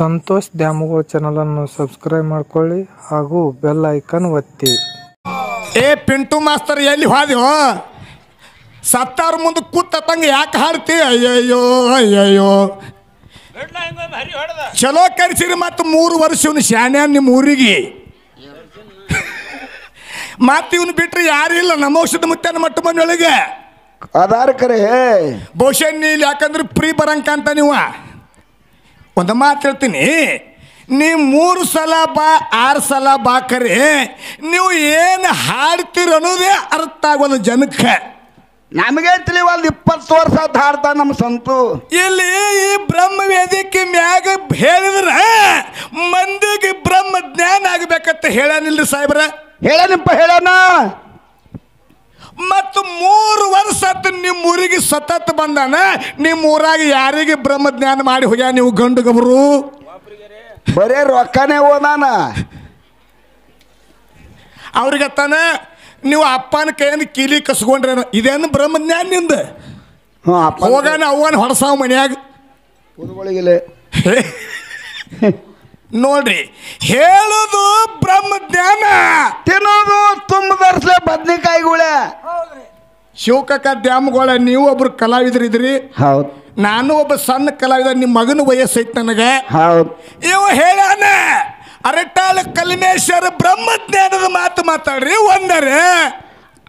ಸಂತೋಷ್ ದ್ಯಾಮುಗಳ ಚಾನಲನ್ನು ಸಬ್ಸ್ಕ್ರೈಬ್ ಮಾಡ್ಕೊಳ್ಳಿ ಹಾಗೂ ಬೆಲ್ ಐಕನ್ ಒತ್ತಿ ಏ ಪಿಂಟು ಮಾಸ್ತರ್ ಎಲ್ಲಿ ಹೋದೆವು ಸತ್ತಾರ ಮುಂದೆ ಕೂತಂಗೆ ಯಾಕೆ ಹಾಡ್ತಿ ಅಯ್ಯಯ್ಯೋ ಅಯ್ಯಯ್ಯೋ ಚಲೋ ಕರೆಸಿರಿ ಮತ್ತು ಮೂರು ವರ್ಷ ಇವನು ಶಾನ್ಯ ನಿಮ್ಮ ಊರಿಗೆ ಮತ್ತು ಇವನು ಬಿಟ್ಟರೆ ಯಾರಿಲ್ಲ ನಮ್ಮ ಔಷಧ ಮುತ್ತಾನ ಮಟ್ಟ ಮನೆಯೊಳಗೆ ಅದಾರ ಕರೆ ಬಹುಶಃ ನೀ ಯಾಕಂದ್ರೆ ಪ್ರೀ ಬರಂಕ ಅಂತ ನೀವ ಒಂದು ಮಾತು ಹೇಳ್ತೀನಿ ನೀ ಮೂರು ಸಲ ಬಾ ಆರು ಸಲ ಬಾ ಕರೆ ನೀವು ಏನು ಹಾಡ್ತೀರ ಅನ್ನೋದೇ ಅರ್ಥ ಆಗೋದು ಜನಕ್ಕೆ ನಮಗೆ ತಿಳಿವಲ್ದು ಇಪ್ಪತ್ತು ವರ್ಷ ಹಾಡ್ತಾ ನಮ್ಮ ಸಂತು ಇಲ್ಲಿ ಈ ಬ್ರಹ್ಮ ವೇದಿಕೆ ಮ್ಯಾಗ ಹೇಳಿದ್ರೆ ಮಂದಿಗೆ ಬ್ರಹ್ಮ ಜ್ಞಾನ ಆಗ್ಬೇಕಂತ ಹೇಳನಿಲ್ಲ ಸಾಹೇಬ್ರ ಹೇಳನಿಪ್ಪ ಹೇಳೋಣ ಮತ್ತು ಮೂರು ವರ್ಷ ನಿಮ್ಮ ಊರಿಗೆ ಸತತ್ ಬಂದಾನ ನಿಮ್ಮ ಊರಾಗ ಯಾರಿಗೆ ಬ್ರಹ್ಮಜ್ಞಾನ ಮಾಡಿ ಹೋಗ್ಯಾ ನೀವು ಗಂಡು ಗಬರು ಬರೇ ರೊಕ್ಕನೇ ಓದಾನ ಅವ್ರಿಗೆ ತಾನ ನೀವು ಅಪ್ಪನ ಕೈಯನ್ನು ಕೀಲಿ ಕಸ್ಕೊಂಡ್ರೆ ಇದೇನು ಬ್ರಹ್ಮಜ್ಞಾನ ನಿಂದ ಹೋಗಾನ ಅವನ ಹೊಡ್ಸಾವ ಮನ್ಯಾಗ ನೋಡ್ರಿ ಹೇಳುದು ಬ್ರಹ್ಮಜ್ಞಾನ ತಿನ್ನೋದು ತುಂಬ ಬದ್ನಿಕಾಯಿಗಳೇ ಶಿವಕಾಕ ಡ್ಯಾಮ್ಗಳ ನೀವು ಒಬ್ರು ಕಲಾವಿದರಿದ್ರಿ ಹೌದು ನಾನು ಒಬ್ಬ ಸಣ್ಣ ಕಲಾವಿದ ನಿಮ್ಮ ಮಗನ ವಯಸ್ಸೈತೆ ನನಗೆ ಹೌದು ಇವ ಅರಟಾಳ ಕಲಿಮೇಶ್ವರ ಬ್ರಹ್ಮಜ್ಞಾನದ ಮಾತು ಮಾತಾಡ್ರಿ ಒಂದರೆ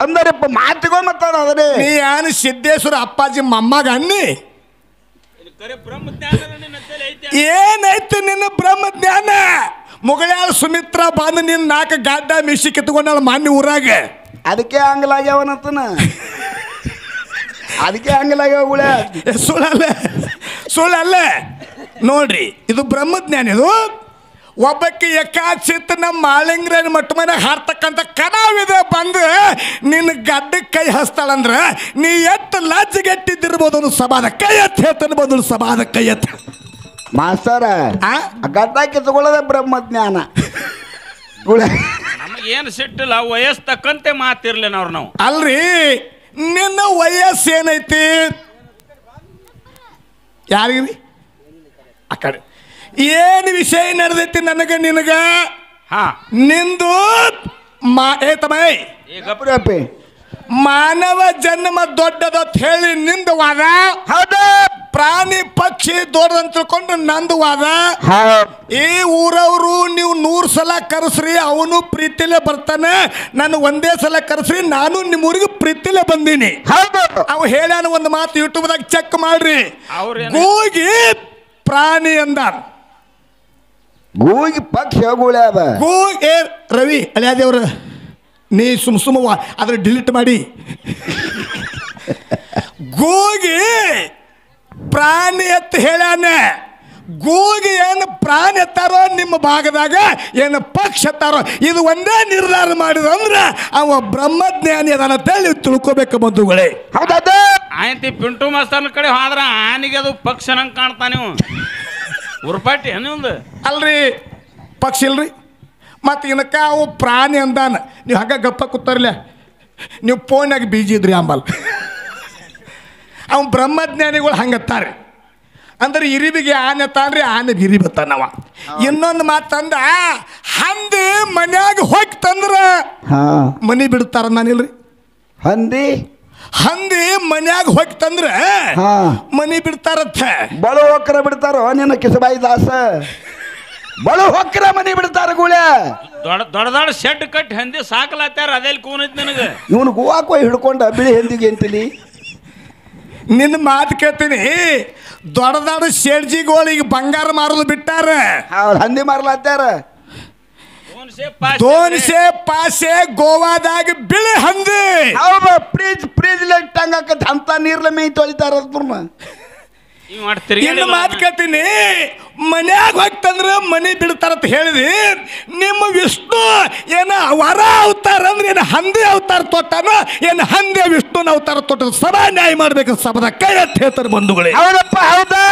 ಅಂದರೆ ಮಾತಿಗೋ ಮಾತಾಡ್ರಿ ನೀ ಏನು ಸಿದ್ದೇಶ್ವರ ಅಪ್ಪಾಜಿ ಮಮ್ಮಗ ಅನ್ನಿ ಏನಾಯ್ತು ನಿನ್ನ ಬ್ರಹ್ಮಜ್ಞಾನ ಮುಗಳ ಸುಮಿತ್ರ ಬಂದು ನಿನ್ನ ನಾಲ್ಕು ಗಾಡ್ಡ ಮಿಶಿ ಕಿತ್ಕೊಂಡ ಮಾನ್ಯ ಊರಾಗೆ ಅದಕ್ಕೆ ಆಂಗ್ಲ ಆಗ್ಯಾವನತನ ಅದಕ್ಕೆ ಹಂಗಲ್ಲ ಗುಳೆ ಸುಳಲ್ಲ ಸುಳಲ್ಲ ನೋಡ್ರಿ ಇದು ಬ್ರಹ್ಮಜ್ಞಾನ ಇದು ಒಬ್ಬಕ್ಕೆ ಎಕ್ಕಾಚಿತ್ತು ನಮ್ಮ ಮಾಳಿಂಗ್ರೇನ ಮಟ್ಟ ಮನೆ ಹಾರ್ತಕ್ಕಂಥ ಕಲಾವಿದ ಬಂದು ನಿನ್ನ ಗಡ್ಡ ಕೈ ಹಸ್ತಾಳಂದ್ರೆ ನೀ ಎಷ್ಟು ಲಜ್ಜೆಗೆಟ್ಟಿದ್ದಿರ್ಬೋದು ಸಭಾದ ಕೈ ಎತ್ತ ಹೇಳ್ತಾನೆ ಬಂದಳು ಸಭಾದ ಕೈ ಎತ್ತ ಮಾಸ್ತರ ಗಡ್ಡ ಕಿತ್ಕೊಳ್ಳೋದೇ ಬ್ರಹ್ಮಜ್ಞಾನ ಏನು ಸಿಟ್ಟಿಲ್ಲ ವಯಸ್ಸು ತಕ್ಕಂತೆ ಮಾತಿರ್ಲಿ ನಾವು ನಾವು ಅಲ್ರಿ ನಿನ್ನ ಏನೈತಿ ಯಾರಿಗ್ರಿ ಆ ಕಡೆ ಏನು ವಿಷಯ ನಡೆದೈತಿ ನನಗೆ ನಿನಗ ಹಾ ನಿಂದು ಮಾ ಏ ತಮ್ಮ ಏ ಮಾನವ ಜನ್ಮ ದೊಡ್ಡದಂತ ಹೇಳಿ ನಿಂದವಾದ ಹೌದು ಪ್ರಾಣಿ ಪಕ್ಷಿ ದೊಡ್ಡದಂತ ತಿಳ್ಕೊಂಡು ನಂದು ಈ ಊರವರು ನೀವು ನೂರ್ ಸಲ ಕರೆಸ್ರಿ ಅವನು ಪ್ರೀತಿಲೆ ಬರ್ತಾನೆ ನಾನು ಒಂದೇ ಸಲ ಕರೆಸ್ರಿ ನಾನು ನಿಮ್ಮ ಊರಿಗೆ ಪ್ರೀತಿಲೆ ಬಂದೀನಿ ಹೌದು ಅವ್ ಹೇಳ್ಯಾನ ಒಂದು ಮಾತು ಯೂಟ್ಯೂಬ್ದಾಗ ಚೆಕ್ ಮಾಡ್ರಿ ಅವ್ರೇನು ಪ್ರಾಣಿ ಅಂದ ಗೂಗಿ ಪಕ್ಷಿ ಹೋಗುಳ್ಯಾದ ಗೂಗೆ ರವಿ ಅಲ್ಯಾದೇವ್ರ ನೀ ಸುಮ್ ಸುಮ್ಮವ ಅದ್ರ ಡಿಲೀಟ್ ಮಾಡಿ ಗೋಗಿ ಪ್ರಾಣಿ ಎತ್ತು ಹೇಳಾನೆ ಗೋಗಿ ಏನು ಪ್ರಾಣಿ ಎತ್ತಾರೋ ನಿಮ್ಮ ಭಾಗದಾಗ ಏನು ಪಕ್ಷ ಎತ್ತಾರೋ ಇದು ಒಂದೇ ನಿರ್ಧಾರ ಮಾಡಿದ ಅಂದ್ರೆ ಅವ ಬ್ರಹ್ಮಜ್ಞಾನಿ ತಳ್ಳಿ ತಿಳ್ಕೊಬೇಕು ಬಂಧುಗಳೇ ಹೌದಾದ ಆಯ್ತಿ ಪಿಂಟು ಮಸ್ತಾನ ಕಡೆ ಹೋದ್ರ ಆನಿಗೆ ಅದು ಪಕ್ಷ ನಂಗೆ ಕಾಣ್ತಾನೆ ಅಲ್ರಿ ಪಕ್ಷ ಇಲ್ರಿ ಮತ್ತು ಇದಕ್ಕೆ ಅವು ಪ್ರಾಣಿ ಅಂದಾನ ನೀವು ಹಾಗೆ ಗಪ್ಪ ಕೂತಾರಲ್ಲ ನೀವು ಫೋನಾಗ ಬೀಜಿದ್ರಿ ಅಂಬಲ್ ಅವ್ನು ಬ್ರಹ್ಮಜ್ಞಾನಿಗಳು ಹಂಗತ್ತಾರೆ ಅಂದ್ರೆ ಇರಿಬಿಗೆ ಆನೆ ತಾನ್ರಿ ಆನೆ ಇರಿ ಬತ್ತಾನವ ಇನ್ನೊಂದು ಮಾತಂದ ಹಂದಿ ಮನ್ಯಾಗ ಹೋಗಿ ತಂದ್ರ ಮನಿ ಬಿಡ್ತಾರ ನಾನಿಲ್ರಿ ಹಂದಿ ಹಂದಿ ಮನ್ಯಾಗ ಹೋಗಿ ತಂದ್ರ ಮನಿ ಬಿಡ್ತಾರತ್ತ ಬಳವಕ್ರ ಬಿಡ್ತಾರೋ ನಿನ್ನ ಕಿಸಬಾಯಿ ದಾಸ ಬಳು ಹೊಕ್ಕರ ಮನೆ ಬಿಡ್ತಾರ ಗುಳೆ ದೊಡ್ಡ ದೊಡ್ಡ ಶೆಡ್ ಕಟ್ಟಿ ಹಂದಿ ಸಾಕಲಾತಾರ ಅದೆಲ್ಲಿ ಕೂನಿದ್ ನನಗೆ ಇವನು ಗೋವಾ ಹೋಗಿ ಹಿಡ್ಕೊಂಡ ಬಿಳಿ ಹಂದಿಗೆ ಅಂತಲಿ ನಿನ್ನ ಮಾತು ಕೇಳ್ತೀನಿ ದೊಡ್ಡ ದೊಡ್ಡ ಶೆಡ್ಜಿಗಳು ಈಗ ಬಂಗಾರ ಮಾರಲು ಬಿಟ್ಟಾರ ಹೌದು ಹಂದಿ ಮಾರ್ಲಾತಾರ ದೋನ್ಸೆ ಪಾಸೆ ಗೋವಾದಾಗ ಬಿಳಿ ಹಂದಿ ಹೌದು ಫ್ರಿಜ್ ಫ್ರಿಜ್ ಲೈಟ್ ಅಂತ ನೀರ್ಲ ಮೇ ತೊಳಿತಾರ ಇನ್ನು ಮಾತುಕತೀನಿ ಮನ್ಯಾಗ ಹೋಗ್ತಂದ್ರ ಮನೆ ಬಿಡ್ತಾರಂತ ಹೇಳಿದಿ ನಿಮ್ಮ ವಿಷ್ಣು ಏನ ವರ ಅವತಾರ ಅಂದ್ರೆ ಏನು ಹಂದಿ ಅವತಾರ ತೊಟ್ಟನು ಏನು ಹಂದಿ ವಿಷ್ಣುನ ಅವತಾರ ತೊಟ್ಟ ಸಭಾ ನ್ಯಾಯ ಮಾಡ್ಬೇಕು ಸಭದ ಕೈ ಅಂತ ಹೇಳ್ತಾರೆ ಬಂಧುಗಳೇ ಹೌದಪ್ಪ ಹೌದಾ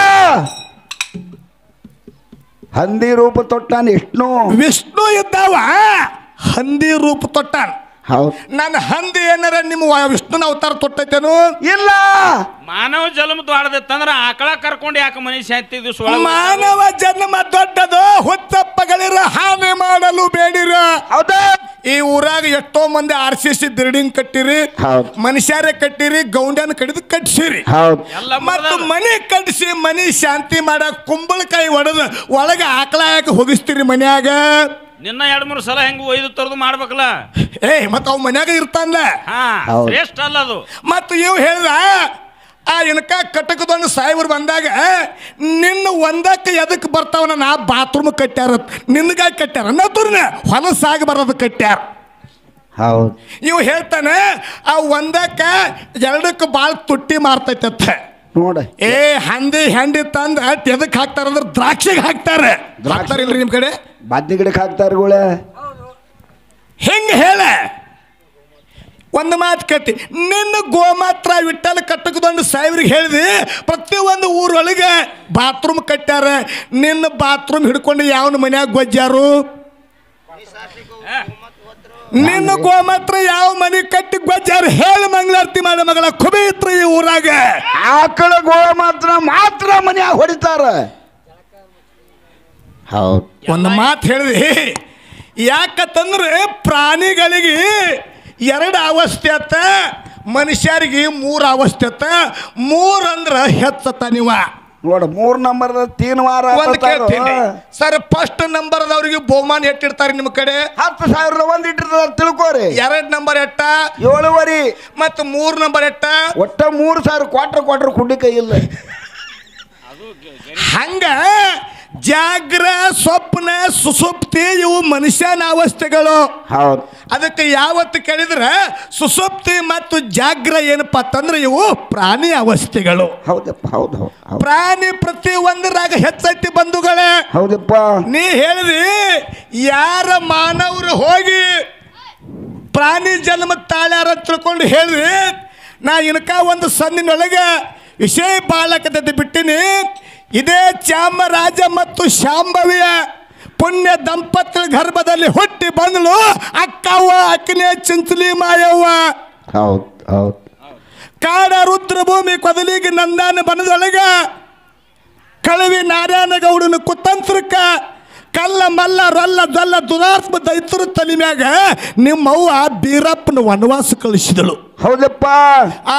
ಹಂದಿ ರೂಪ ತೊಟ್ಟಾನ ವಿಷ್ಣು ವಿಷ್ಣು ಇದ್ದಾವ ಹಂದಿ ರೂಪ ತೊಟ್ಟಾನ ಹೌದು ನನ್ನ ಹಂದಿ ಏನಾರ ನಿಮ್ಮ ವಿಷ್ಣುನ ಅವತಾರ ತೊಟ್ಟೈತೇನು ಇಲ್ಲ ಮಾನವ ಜನ್ಮ ದೊಡ್ಡದಿತ್ತಂದ್ರ ಆಕಳ ಕರ್ಕೊಂಡು ಯಾಕೆ ಮನುಷ್ಯ ಅಂತಿದ್ದು ಮಾನವ ಜನ್ಮ ದೊಡ್ಡದು ಹುತ್ತಪ್ಪಗಳಿರ ಹಾನಿ ಮಾಡಲು ಬೇಡಿರ ಹೌದಾ ಈ ಊರಾಗ ಎಷ್ಟೋ ಮಂದಿ ಆರ್ ಸಿ ಸಿ ಬಿಲ್ಡಿಂಗ್ ಕಟ್ಟಿರಿ ಮನುಷ್ಯರೇ ಕಟ್ಟಿರಿ ಗೌಂಡ್ಯಾನ ಕಡಿದು ಕಟ್ಸಿರಿ ಮತ್ತು ಮನೆ ಕಟ್ಸಿ ಮನಿ ಶಾಂತಿ ಮಾಡಕ್ ಕುಂಬಳಕಾಯಿ ಒಡೆದು ಒಳಗೆ ಆಕಳ ಹಾಕಿ ಹೋಗಿಸ್ತೀರಿ ಮನ್ಯಾಗ ನಿನ್ನ ಎರಡು ಮೂರು ಸಲ ಹೆಂಗ್ ಒಯ್ದು ತರದು ಮಾಡ್ಬೇಕಲ್ಲ ಏ ಮತ್ತ ಅವ್ ಮನ್ಯಾಗ ಇರ್ತಾನಲ್ಲ ಹಾ ಶ್ರೇಷ್ಠ ಅಲ್ಲ ಅದು ಮತ್ತು ಇವ್ ಹೇಳ್ದ ಆ ಇನ್ಕ ಕಟಕದೊಂದು ಸಾಯಿಬ್ರು ಬಂದಾಗ ನಿನ್ನ ಒಂದಕ್ಕೆ ಎದಕ್ಕೆ ಬರ್ತಾವನ ನಾ ಬಾತ್ರೂಮ್ ಕಟ್ಟ್ಯಾರ ನಿನ್ಗಾಗಿ ಕಟ್ಟ್ಯಾರ ನದುರ್ನ ಹೊಲಸಾಗಿ ಬರೋದು ಕಟ್ಟ್ಯಾರ ಹೌದು ಇವ್ ಹೇಳ್ತಾನೆ ಆ ಒಂದಕ್ಕ ಎರಡಕ್ಕೆ ಭಾಳ ತುಟ್ಟಿ ಮಾರ್ತೈತತ್ತ ನೋಡ ಏ ಹಂದಿ ಹೆಂಡಿ ತಂದ ಎದಕ್ಕೆ ಹಾಕ್ತಾರ ದ್ರಾಕ್ಷಿಗೆ ಹಾಕ್ತಾರೆ ದ್ರಾಕ್ಷಿ ಇಲ್ರಿ ನಿಮ್ಮ ಕಡೆ ಬದ್ನಿ ಗಿಡಕ್ಕೆ ಹಾಕ್ತಾರೆ ಹೆಂಗ ಹೇಳ ಒಂದು ಮಾತು ಕಟ್ಟಿ ನಿನ್ನ ಗೋಮಾತ್ರ ವಿಠಲ್ ಕಟ್ಟಕದೊಂದು ಸಾವಿರಿಗೆ ಹೇಳಿದೆ ಒಂದು ಊರೊಳಗೆ ಬಾತ್ರೂಮ್ ಕಟ್ಟ್ಯಾರ ನಿನ್ನ ಬಾತ್ರೂಮ್ ಹಿಡ್ಕೊಂಡು ಯಾವನ ಮನ್ಯಾಗ ಗೊಜ್ಜಾರು ನಿನ್ನ ಗೋಮಾತ್ರ ಯಾವ ಮನೆ ಕಟ್ಟಿ ಗೊಜ್ಜಾರು ಹೇಳಿ ಮಂಗಳಾರತಿ ಮಾಡ ಮಗಳ ಖುಬಿತ್ರಿ ಈ ಊರಾಗ ಆಕಳ ಗೋಮಾತ್ರ ಮಾತ್ರ ಮನ್ಯಾಗ ಹೊಡಿತಾರ ಹೌದು ಒಂದು ಮಾತು ಹೇಳಿದೆ ಯಾಕತ್ತಂದ್ರೆ ಪ್ರಾಣಿಗಳಿಗೆ ಎರಡು ಅವಸ್ಥೆ ಅತ್ತ ಮನುಷ್ಯರಿಗೆ ಮೂರು ಅವಸ್ಥೆ ಅತ್ತ ಮೂರು ಅಂದ್ರೆ ಹೆಚ್ಚತ್ತ ನೀವ ನೋಡ ಮೂರು ನಂಬರ್ ವಾರ ಸರ್ ಫಸ್ಟ್ ನಂಬರ್ದವ್ರಿಗೆ ಬಹುಮಾನ ಎಟ್ಟಿರ್ತಾರೆ ನಿಮ್ಮ ಕಡೆ ಹತ್ತು ಸಾವಿರ ಒಂದ್ ಇಟ್ಟಿರ್ತಾರೆ ತಿಳ್ಕೋರಿ ಎರಡ್ ನಂಬರ್ ಎಟ್ಟ ಏಳುವರಿ ಮತ್ತು ಮೂರು ನಂಬರ್ ಎಟ್ಟ ಒಟ್ಟ ಮೂರು ಸಾವಿರ ಕ್ವಾಟ್ರ್ ಕ್ವಾಟ್ರ್ ಕುಡಿ ಕೈ ಇಲ್ಲ ಹಂಗ ಜಾಗ್ರ ಸ್ವಪ್ನ ಸುಸುಪ್ತಿ ಇವು ಮನುಷ್ಯನ ಅವಸ್ಥೆಗಳು ಹೌದು ಅದಕ್ಕೆ ಯಾವತ್ತು ಕೇಳಿದ್ರೆ ಸುಸುಪ್ತಿ ಮತ್ತು ಜಾಗ್ರ ಏನಪ್ಪ ಅಂತಂದ್ರೆ ಇವು ಪ್ರಾಣಿ ಅವಸ್ಥೆಗಳು ಹೌದಪ್ಪ ಹೌದು ಪ್ರಾಣಿ ಪ್ರತಿ ಒಂದರಾಗ ಹೆಚ್ಚೈತಿ ಬಂಧುಗಳೇ ಹೌದಪ್ಪ ನೀ ಹೇಳಿದ್ರಿ ಯಾರ ಮಾನವರು ಹೋಗಿ ಪ್ರಾಣಿ ಜನ್ಮ ತಾಳ್ಯಾರ ತಿಳ್ಕೊಂಡು ಹೇಳ್ರಿ ನಾ ಇನ್ಕ ಒಂದು ಸಂದಿನೊಳಗೆ ವಿಷಯ ಬಾಲಕದ ಬಿಟ್ಟಿನಿ ಇದೇ ಚಾಮರಾಜ ಮತ್ತು ಶಾಂಭವಿಯ ಪುಣ್ಯ ದಂಪತಿ ಗರ್ಭದಲ್ಲಿ ಹುಟ್ಟಿ ಬಂದಳು ಅಕ್ಕವ್ವ ಅಕ್ಕನೇ ಚಿಂಚಲಿ ಮಾಯವ್ವ ಹೌದು ಹೌದು ಕಾಡ ರುದ್ರಭೂಮಿ ಕೊದಲಿಗೆ ನಂದಾನ ಬನದೊಳಗ ಕಳವಿ ನಾರಾಯಣಗೌಡನ ಕುತಂತ್ರಕ್ಕ ಕಲ್ಲ ಮಲ್ಲ ರಲ್ಲ ದಲ್ಲ ದುರಾತ್ಮ ದೈತರ ತಲೆ ಮ್ಯಾಗ ನಿಮ್ಮವ್ವ ಬೀರಪ್ಪನ ವನವಾಸ ಕಳಿಸಿದಳು ಹೌದಪ್ಪ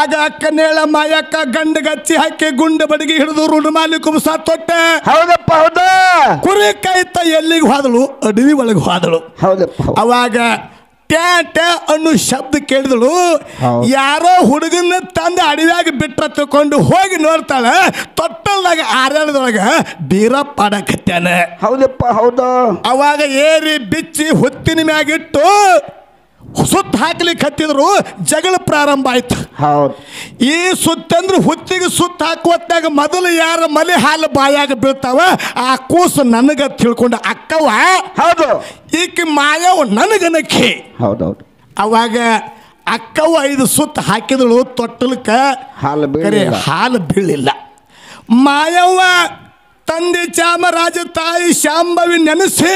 ಆಗ ನೇಳ ಮಾಯಕ್ಕ ಗಂಡ ಗಚ್ಚಿ ಹಾಕಿ ಗುಂಡ ಬಡಗಿ ಹಿಡಿದು ಮಾಲಿ ಕುಮಸ ತೊಟ್ಟೆ ಹೌದಪ್ಪ ಹೌದ ಕುರಿ ಕೈತ ಎಲ್ಲಿಗೆ ಹೋದಳು ಅಡವಿ ಒಳಗೆ ಹೋದಳು ಹೌದಪ್ಪ ಅವಾಗ ಟ್ಯಾ ಟ್ಯಾ ಅನ್ನೋ ಶಬ್ದ ಕೇಳಿದಳು ಯಾರೋ ಹುಡುಗನ ತಂದು ಅಡಿವ್ಯಾಗ ಬಿಟ್ರ ತಕೊಂಡು ಹೋಗಿ ನೋಡ್ತಾಳೆ ತೊಟ್ಟಲ್ದಾಗ ಆರ್ಯಾಳದೊಳಗ ಬೀರಪ್ಪ ಪಾಡಕತ್ತಾನೆ ಹೌದಪ್ಪ ಹೌದು ಅವಾಗ ಏರಿ ಬಿಚ್ಚಿ ಹುತ್ತಿನ ಮ್ಯಾಗಿಟ್ಟು ಸುತ್ತ ಹಾಕ್ಲಿಕ್ಕೆ ಹತ್ತಿದ್ರು ಜಗಳ ಪ್ರಾರಂಭ ಆಯ್ತು ಹೌದು ಈ ಸುತ್ತಂದ್ರೆ ಹುತ್ತಿಗೆ ಸುತ್ತ ಹಾಕುವತ್ತಾಗ ಮೊದಲು ಯಾರ ಮಲೆ ಹಾಲು ಬಾಯಾಗ ಬೀಳ್ತಾವ ಆ ಕೂಸು ನನಗ ತಿಳ್ಕೊಂಡು ಅಕ್ಕವ ಹೌದು ಈಕೆ ಮಾಯವ ನನಗನಕ್ಕೆ ಹೌದೌದು ಅವಾಗ ಅಕ್ಕವ ಐದು ಸುತ್ತ ಹಾಕಿದಳು ತೊಟ್ಟಲಕ್ಕ ಹಾಲು ಹಾಲು ಬೀಳಿಲ್ಲ ಮಾಯವ್ವ ತಂದೆ ಚಾಮರಾಜ ತಾಯಿ ಶಾಂಭವಿ ನೆನೆಸಿ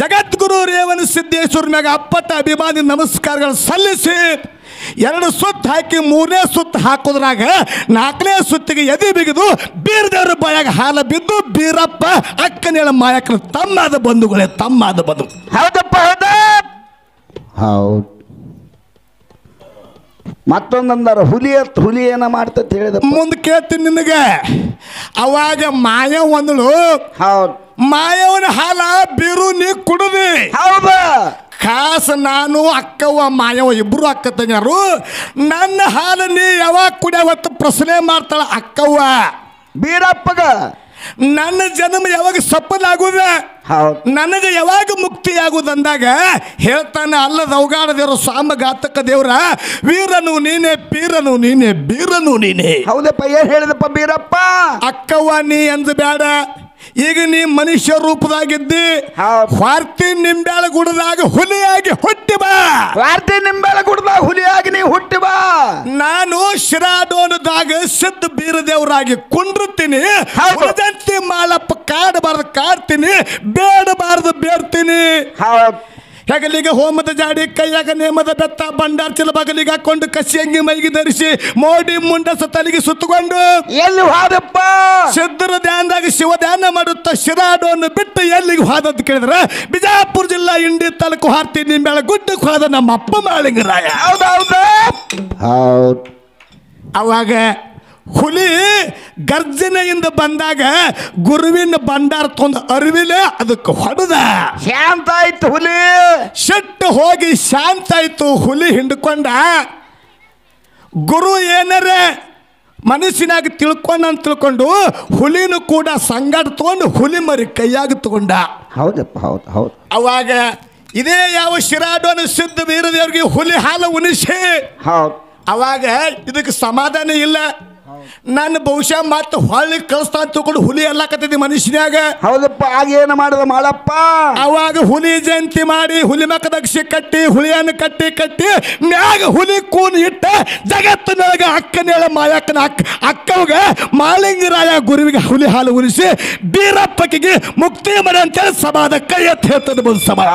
ಜಗದ್ಗುರು ರೇವಣ ಸಿದ್ದೇಶ್ವರ ಮ್ಯಾಗ ಅಪ್ಪತ್ತ ಅಭಿಮಾನಿ ನಮಸ್ಕಾರಗಳು ಸಲ್ಲಿಸಿ ಎರಡು ಸುತ್ತ ಹಾಕಿ ಮೂರನೇ ಸುತ್ತ ಹಾಕುದ್ರಾಗ ನಾಲ್ಕನೇ ಸುತ್ತಿಗೆ ಎದೆ ಬಿಗಿದು ಬೀರದೇವ್ರ ಬಾಯಾಗ ಹಾಲ ಬಿದ್ದು ಬೀರಪ್ಪ ಅಕ್ಕನೇಳ ಮಾಯಕ್ರು ತಮ್ಮಾದ ಬಂಧುಗಳೇ ತಮ್ಮಾದ ಬಂಧು ಹೌದಪ್ಪ ಹೌದಾ ಹೌದು ಮತ್ತೊಂದಂದಾರ ಹುಲಿ ಅತ್ ಹುಲಿ ಏನ ಮಾಡ್ತತ್ ಹೇಳಿದ ಮುಂದೆ ಕೇಳ್ತೀನಿ ನಿನಗೆ ಅವಾಗ ಮಾಯ ಒಂದಳು ಹೌದು ಮಾಯವನ ಹಾಲ ಬೀರು ನೀ ಕುಡದಿ ಹೌದ ಕಾಸ ನಾನು ಅಕ್ಕವ ಮಾಯವ ಇಬ್ರು ಅಕ್ಕ ತಂಗಾರು ನನ್ನ ಹಾಲು ನೀ ಯಾವಾಗ ಕುಡಿಯವತ್ತು ಪ್ರಶ್ನೆ ಮಾಡ್ತಾಳ ಅಕ್ಕವ್ವ ಬೀರಪ್ಪಗ ನನ್ನ ಜನ್ಮ ಯಾವಾಗ ಸಪ್ಪದಾಗುದ ನನಗೆ ಯಾವಾಗ ಮುಕ್ತಿ ಆಗುದಂದಾಗ ಹೇಳ್ತಾನೆ ಅಲ್ಲದ ಅವಗಾಡದೇವ್ರ ಸಾಮಘಾತಕ ಘಾತಕ ದೇವ್ರ ವೀರನು ನೀನೆ ಪೀರನು ನೀನೆ ಬೀರನು ನೀನೆ ಹೌದಪ್ಪ ಏನ್ ಹೇಳಿದಪ್ಪ ಬೀರಪ್ಪ ಅಕ್ಕವ್ವ ನೀ ಅಂದ ಬೇಡ ಈಗ ನೀ ಮನುಷ್ಯ ರೂಪದಾಗಿದ್ದಿ ಸ್ವಾರ್ಥಿ ನಿಂಬೆಳ ಗುಡದಾಗ ಹುಲಿಯಾಗಿ ಹುಟ್ಟಿ ಬಾ ಸ್ವಾರ್ಥಿ ನಿಂಬೆಳ ಗುಡದಾಗ ಹುಲಿಯಾಗಿ ನೀ ಹುಟ್ಟಿ ಬಾ ನಾನು ಶಿರಾಡೋನದಾಗ ಸಿದ್ಧ ಬೀರದೇವರಾಗಿ ಕುಂಡ್ರತೀನಿ ಮಾಳಪ್ಪ ಕಾಡಬಾರ್ದು ಕಾಡ್ತೀನಿ ಬೇಡಬಾರದು ಬೇಡ್ತೀನಿ ಹೆಗಲಿಗೆ ಹೋಮದ ಜಾಡಿ ಕೈಯಾಗ ನೇಮದ ಬೆತ್ತ ಬಂಡಾರ್ಚಲ ಚಿಲ ಬಗಲಿಗೆ ಹಾಕೊಂಡು ಅಂಗಿ ಮೈಗೆ ಧರಿಸಿ ಮೋಡಿ ಮುಂಡಸ ತಲೆಗೆ ಸುತ್ತಕೊಂಡು ಎಲ್ಲಿ ಹಾದಪ್ಪ ಸಿದ್ಧರ ಧ್ಯಾನದಾಗ ಶಿವ ಧ್ಯಾನ ಮಾಡುತ್ತ ಶಿರಾಡೋನು ಬಿಟ್ಟು ಎಲ್ಲಿಗೆ ಅಂತ ಕೇಳಿದ್ರ ಬಿಜಾಪುರ ಜಿಲ್ಲಾ ಇಂಡಿ ತಾಲೂಕು ಹಾರ್ತಿ ನಿಂಬೆಳ ಗುಡ್ಡಕ್ಕೆ ಹಾದ ನಮ್ಮ ಅಪ್ಪ ಮಾಳಿಂಗರಾಯ ಹೌದೌದು ಹೌದು ಅವಾಗ ಹುಲಿ ಗರ್ಜನೆಯಿಂದ ಬಂದಾಗ ಗುರುವಿನ ಬಂಡಾರ ತೊಂದ ಅರಿವಿಲ್ಲ ಅದಕ್ಕೆ ಹೊಡೆದ ಶಾಂತ ಆಯ್ತು ಹುಲಿ ಶೆಟ್ಟು ಹೋಗಿ ಶಾಂತ ಆಯ್ತು ಹುಲಿ ಹಿಂಡ್ಕೊಂಡ ಗುರು ಏನಾರ ಮನಸ್ಸಿನಾಗ ತಿಳ್ಕೊಂಡ ತಿಳ್ಕೊಂಡು ಹುಲಿನೂ ಕೂಡ ಸಂಗಡ ತೊಗೊಂಡು ಹುಲಿ ಮರಿ ಕೈಯಾಗ ತಗೊಂಡ ಹೌದಪ್ಪ ಹೌದು ಹೌದು ಅವಾಗ ಇದೇ ಯಾವ ಶಿರಾಡೋನ ಸಿದ್ಧ ವೀರದೇವ್ರಿಗೆ ಹುಲಿ ಹಾಲು ಉಣಿಸಿ ಹೌದು ಅವಾಗ ಇದಕ್ಕೆ ಸಮಾಧಾನ ಇಲ್ಲ ನನ್ನ ಬಹುಶಃ ಮತ್ತೆ ಹೊಳ್ಳಿ ಕಳಿಸ್ತಾ ತಗೊಂಡು ಹುಲಿ ಎಲ್ಲಾಕತ್ತೈತಿ ಮನುಷ್ಯನಾಗ ಹೌದಪ್ಪ ಆಗ ಏನು ಮಾಡಿದ ಮಾಡಪ್ಪ ಅವಾಗ ಹುಲಿ ಜಯಂತಿ ಮಾಡಿ ಹುಲಿ ಮಕದಕ್ಷಿ ಕಟ್ಟಿ ಹುಲಿಯನ್ನು ಕಟ್ಟಿ ಕಟ್ಟಿ ಮ್ಯಾಗ ಹುಲಿ ಕೂನ್ ಇಟ್ಟ ಜಗತ್ತಿನೊಳಗೆ ಅಕ್ಕನೇಳ ಮಾಯಕ್ಕನ ಅಕ್ಕ ಅಕ್ಕವಾಗ ಮಾಲಿಂಗರಾಯ ಗುರುವಿಗೆ ಹುಲಿ ಹಾಲು ಉರಿಸಿ ಬೀರಪ್ಪಕಿಗೆ ಮುಕ್ತಿ ಮನೆ ಅಂತೇಳಿ ಸಮಾಧ ಕೈ ಅಂತ ಹೇಳ್ತದೆ ಬಂದು ಸಮಾಧ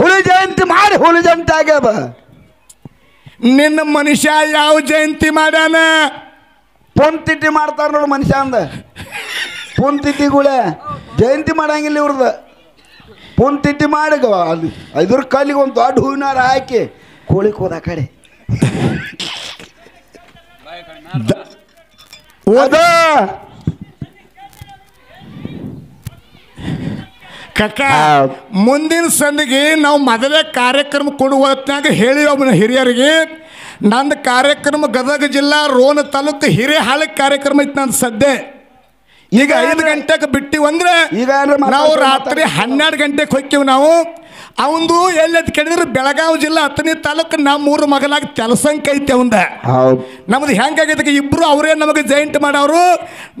ಹುಲಿ ಜಯಂತಿ ಮಾಡಿ ಹುಲಿ ಜಯಂತಿ ಆಗ್ಯಾವ ನಿನ್ನ ಮನುಷ್ಯ ಯಾವ ಜಯಂತಿ ಮಾಡ್ಯಾನ ಪೊಂತಿಟ್ಟಿ ಮಾಡ್ತಾರ ನೋಡು ಮನುಷ್ಯ ಅಂದ ತಿಟಿಗಳೇ ಜಯಂತಿ ಮಾಡಂಗಿಲ್ಲ ಇವ್ರದ ತಿಟಿ ಮಾಡಿ ಅಲ್ಲಿ ಇದ್ರ ಕಲ್ಲಿಗೆ ಒಂದು ದೊಡ್ಡ ಹೂವಿನಾರ ಹಾಕಿ ಕೋಳಿ ಹೋದ ಕಡೆ ಓದ ಕಕ್ಕ ಮುಂದಿನ ಸಂದಿಗೆ ನಾವು ಮೊದಲೇ ಕಾರ್ಯಕ್ರಮ ಕೊಡುವ ಹೊತ್ನಾಗ ಹೇಳಿ ಒಬ್ಬನ ಹಿರಿಯರಿಗೆ ನಂದು ಕಾರ್ಯಕ್ರಮ ಗದಗ ಜಿಲ್ಲಾ ರೋಣ ತಾಲೂಕು ಹಿರೇಹಾಳ ಕಾರ್ಯಕ್ರಮ ಇತ್ತು ನಂದು ಸದ್ಯ ಈಗ ಐದು ಗಂಟೆಗೆ ಬಿಟ್ಟಿವಂದ್ರೆ ಈಗ ನಾವು ರಾತ್ರಿ ಹನ್ನೆರಡು ಗಂಟೆಗೆ ಹೋಗ್ತೀವಿ ನಾವು ಅವಂದು ಎಲ್ಲದ್ ಕೇಳಿದ್ರೆ ಬೆಳಗಾವಿ ಜಿಲ್ಲಾ ಹತ್ತನೇ ತಾಲೂಕು ಮೂರು ಮಗಲಾಗ ಕೆಲಸಂಕ ಐತೆ ಅವಂದ ನಮ್ದು ಹೆಂಗಾಗೈತೆ ಇಬ್ರು ಅವರೇ ನಮಗೆ ಜಾಯಿಂಟ್ ಮಾಡವ್ರು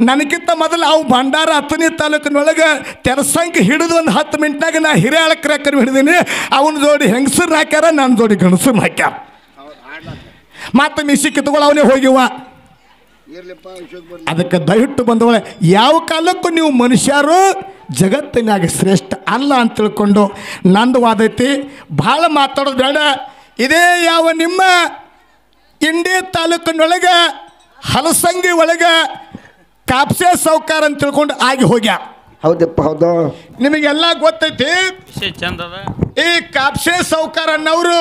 ನನಗಿಂತ ಮೊದಲು ಅವು ಭಂಡಾರ ಹತ್ತನೇ ತಾಲೂಕಿನೊಳಗೆ ಕೆಲಸಂಕ ಹಿಡಿದು ಒಂದು ಹತ್ತು ಮಿನಿಟ್ನಾಗ ನಾ ಹಿರಿಯಾಳ ಕ್ರ್ಯಾಕರ್ ಹಿಡಿದೀನಿ ಅವನ ಜೋಡಿ ಹೆಂಗಸರು ಹಾಕ್ಯಾರ ನನ್ನ ಜೋಡಿ ಗಣಸರು ಹಾಕ್ಯಾರ ಮತ್ತೆ ಮಿಸಿ ಕಿತ್ಕೊಳ್ಳೋ ಅವನೇ ಹೋಗಿವ ಅದಕ್ಕೆ ದಯವಿಟ್ಟು ಬಂದವಳೆ ಯಾವ ಕಾಲಕ್ಕೂ ನೀವು ಮನುಷ್ಯರು ಜಗತ್ತಿನಾಗ ಶ್ರೇಷ್ಠ ಅಲ್ಲ ಅಂತ ತಿಳ್ಕೊಂಡು ನಂದು ವಾದೈತಿ ಭಾಳ ಮಾತಾಡೋದು ಬೇಡ ಇದೇ ಯಾವ ನಿಮ್ಮ ಇಂಡಿ ತಾಲೂಕಿನೊಳಗೆ ಹಲಸಂಗಿ ಒಳಗೆ ಕಾಪ್ಸೆ ಸೌಕಾರ ಅಂತ ತಿಳ್ಕೊಂಡು ಆಗಿ ಹೋಗ್ಯ ಹೌದಪ್ಪ ಹೌದು ನಿಮಗೆಲ್ಲ ಗೊತ್ತೈತಿ ಈ ಕಾಪ್ಸೆ ಸೌಕಾರ ಅನ್ನೋರು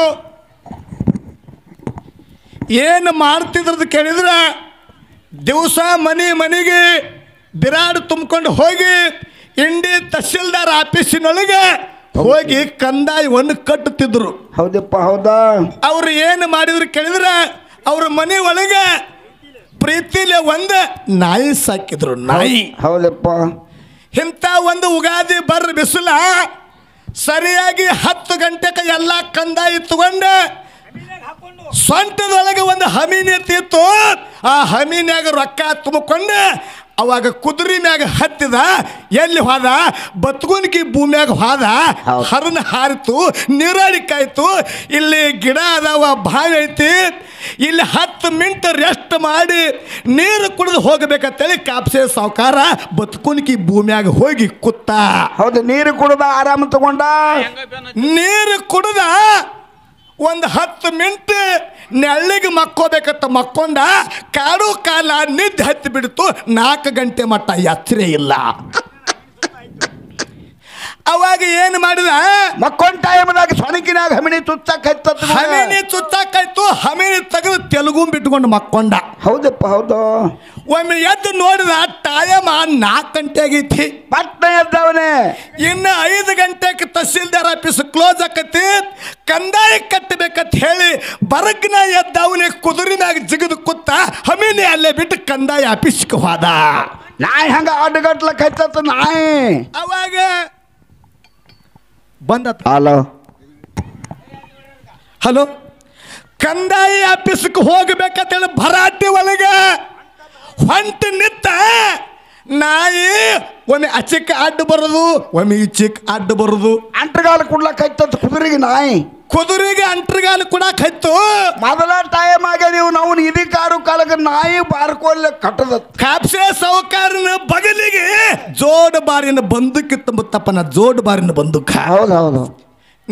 ಏನು ಮಾಡ್ತಿದ್ರದ್ದು ಕೇಳಿದ್ರೆ ದಿವಸ ಮನೆ ಮನೆಗೆ ಬಿರಾಡು ತುಂಬ್ಕೊಂಡು ಹೋಗಿ ಇಂಡಿ ತಹಸೀಲ್ದಾರ್ ಆಫೀಸಿನೊಳಗೆ ಹೋಗಿ ಕಂದಾಯವನ್ನು ಕಟ್ಟುತ್ತಿದ್ರು ಹೌದಪ್ಪ ಹೌದಾ ಅವ್ರು ಏನು ಮಾಡಿದ್ರು ಕೇಳಿದ್ರೆ ಅವ್ರ ಮನೆ ಒಳಗೆ ಪ್ರೀತಿಲೆ ಒಂದು ನಾಯಿ ಸಾಕಿದ್ರು ನಾಯಿ ಹೌದಪ್ಪ ಇಂಥ ಒಂದು ಉಗಾದಿ ಬರ್ರಿ ಬಿಸಿಲ ಸರಿಯಾಗಿ ಹತ್ತು ಗಂಟೆಗೆ ಎಲ್ಲ ಕಂದಾಯ ತಗೊಂಡು ಸೊಂಟದೊಳಗೆ ಒಂದು ಹಮೀನಿತ್ತಿತ್ತು ಆ ಹಮೀನ್ಯಾಗ ರೊಕ್ಕ ತುಂಬಿಕೊಂಡು ಅವಾಗ ಕುದುರೆ ಮ್ಯಾಗ ಹತ್ತಿದ ಎಲ್ಲಿ ಹೋದ ಬತ್ಕುನ್ಕಿ ಭೂಮ್ಯಾಗ ಹೋದ ಹರನ ಹಾರಿತು ನೀರಾಡಿಕಾಯ್ತು ಇಲ್ಲಿ ಗಿಡ ಅದಾವ ಬಾವಿ ಐತಿ ಇಲ್ಲಿ ಹತ್ತು ಮಿಂಟ್ ರೆಸ್ಟ್ ಮಾಡಿ ನೀರು ಕುಡಿದು ಹೋಗ್ಬೇಕಂತೇಳಿ ಕಾಪ್ಸೆ ಸಾವುಕಾರ ಬತ್ಕುನ್ಕಿ ಭೂಮ್ಯಾಗ ಹೋಗಿ ಕುತ್ತ ಹೌದು ನೀರು ಕುಡ್ದ ಆರಾಮ ತಗೊಂಡ ನೀರು ಕುಡ್ದ ಒಂದು ಹತ್ತು ಮಿಂಟ್ ನೆಳ್ಳಿಗೆ ಮಕ್ಕೋಬೇಕಂತ ಮಕ್ಕೊಂಡ ಕಾಡು ಕಾಲ ನಿದ್ದೆ ಹತ್ತಿ ಬಿಡ್ತು ನಾಲ್ಕು ಗಂಟೆ ಮಟ್ಟ ಎಚ್ಚರಿ ಇಲ್ಲ ಅವಾಗ ಏನು ಮಾಡಿದ ಮಕ್ಕೊಂಡ ಟೈಮ್ದಾಗ ಸೊಣಕಿನಾಗ ಹಮಿಣಿ ತುತ್ತ ಕತ್ತ ಹಮಿನಿ ತುತ್ತ ಗೊತ್ತಾಯ್ತು ಹಮೀನಿ ತೆಗೆದು ತೆಲುಗು ಬಿಟ್ಕೊಂಡು ಮಕ್ಕೊಂಡ ಹೌದಪ್ಪ ಹೌದು ಒಮ್ಮೆ ಎದ್ದು ನೋಡಿದ ಟೈಮ್ ನಾಲ್ಕು ಗಂಟೆ ಆಗೈತಿ ಪಟ್ಟ ಎದ್ದವನೇ ಇನ್ನು ಐದು ಗಂಟೆಗೆ ತಹಸೀಲ್ದಾರ್ ಆಫೀಸ್ ಕ್ಲೋಸ್ ಆಕತಿ ಕಂದಾಯ ಕಟ್ಟಬೇಕಂತ ಹೇಳಿ ಬರಗ್ನ ಎದ್ದವನೇ ಅವನೇ ಕುದುರಿನಾಗ ಜಿಗಿದು ಕೂತ ಹಮೀನಿ ಅಲ್ಲೇ ಬಿಟ್ಟು ಕಂದಾಯ ಆಫೀಸ್ಗೆ ಹೋದ ನಾಯಿ ಹಂಗ ಗಂಟ್ಲ ಕೈತ ನಾಯಿ ಅವಾಗ ಬಂದ ಹಲೋ ಹಲೋ ಕಂದಾಯ ಆಫೀಸ್ಗೆ ಹೇಳಿ ಭರಾಟಿ ಒಳಗೆ ಹೊಂಟ ನಿತ್ತ ನಾಯಿ ಒಮ್ಮೆ ಅಚಿಕ್ ಅಡ್ಡು ಬರೋದು ಒಮ್ಮೆ ಇಚ್ಚಿಕ್ ಅಡ್ಡ ಬರೋದು ಅಂಟ್ರಗಾಲು ಕುಡ್ಲಕ್ ಹತ್ತಂತ ಕುದುರಿಗೆ ನಾಯಿ ಕುದುರಿಗೆ ಅಂಟ್ರಗಾಲು ಕುಡಕ್ ಹತ್ತು ಮೊದಲ ಟೈಮ್ ಆಗ್ಯದೀವಿ ನಾವು ಇಡಿ ಕಾರು ಕಾಲಕ್ಕೆ ನಾಯಿ ಬಾರ್ಕೊಳ್ಳ ಕಟ್ಟದ ಕಾಪ್ಸೆ ಸೌಕಾರನ ಬಗಲಿಗೆ ಜೋಡ್ ಬಾರಿನ ಬಂದೂಕಿತ್ತು ನಾ ಜೋಡ್ ಬಾರಿನ ಬಂದು ಹೌದೌದು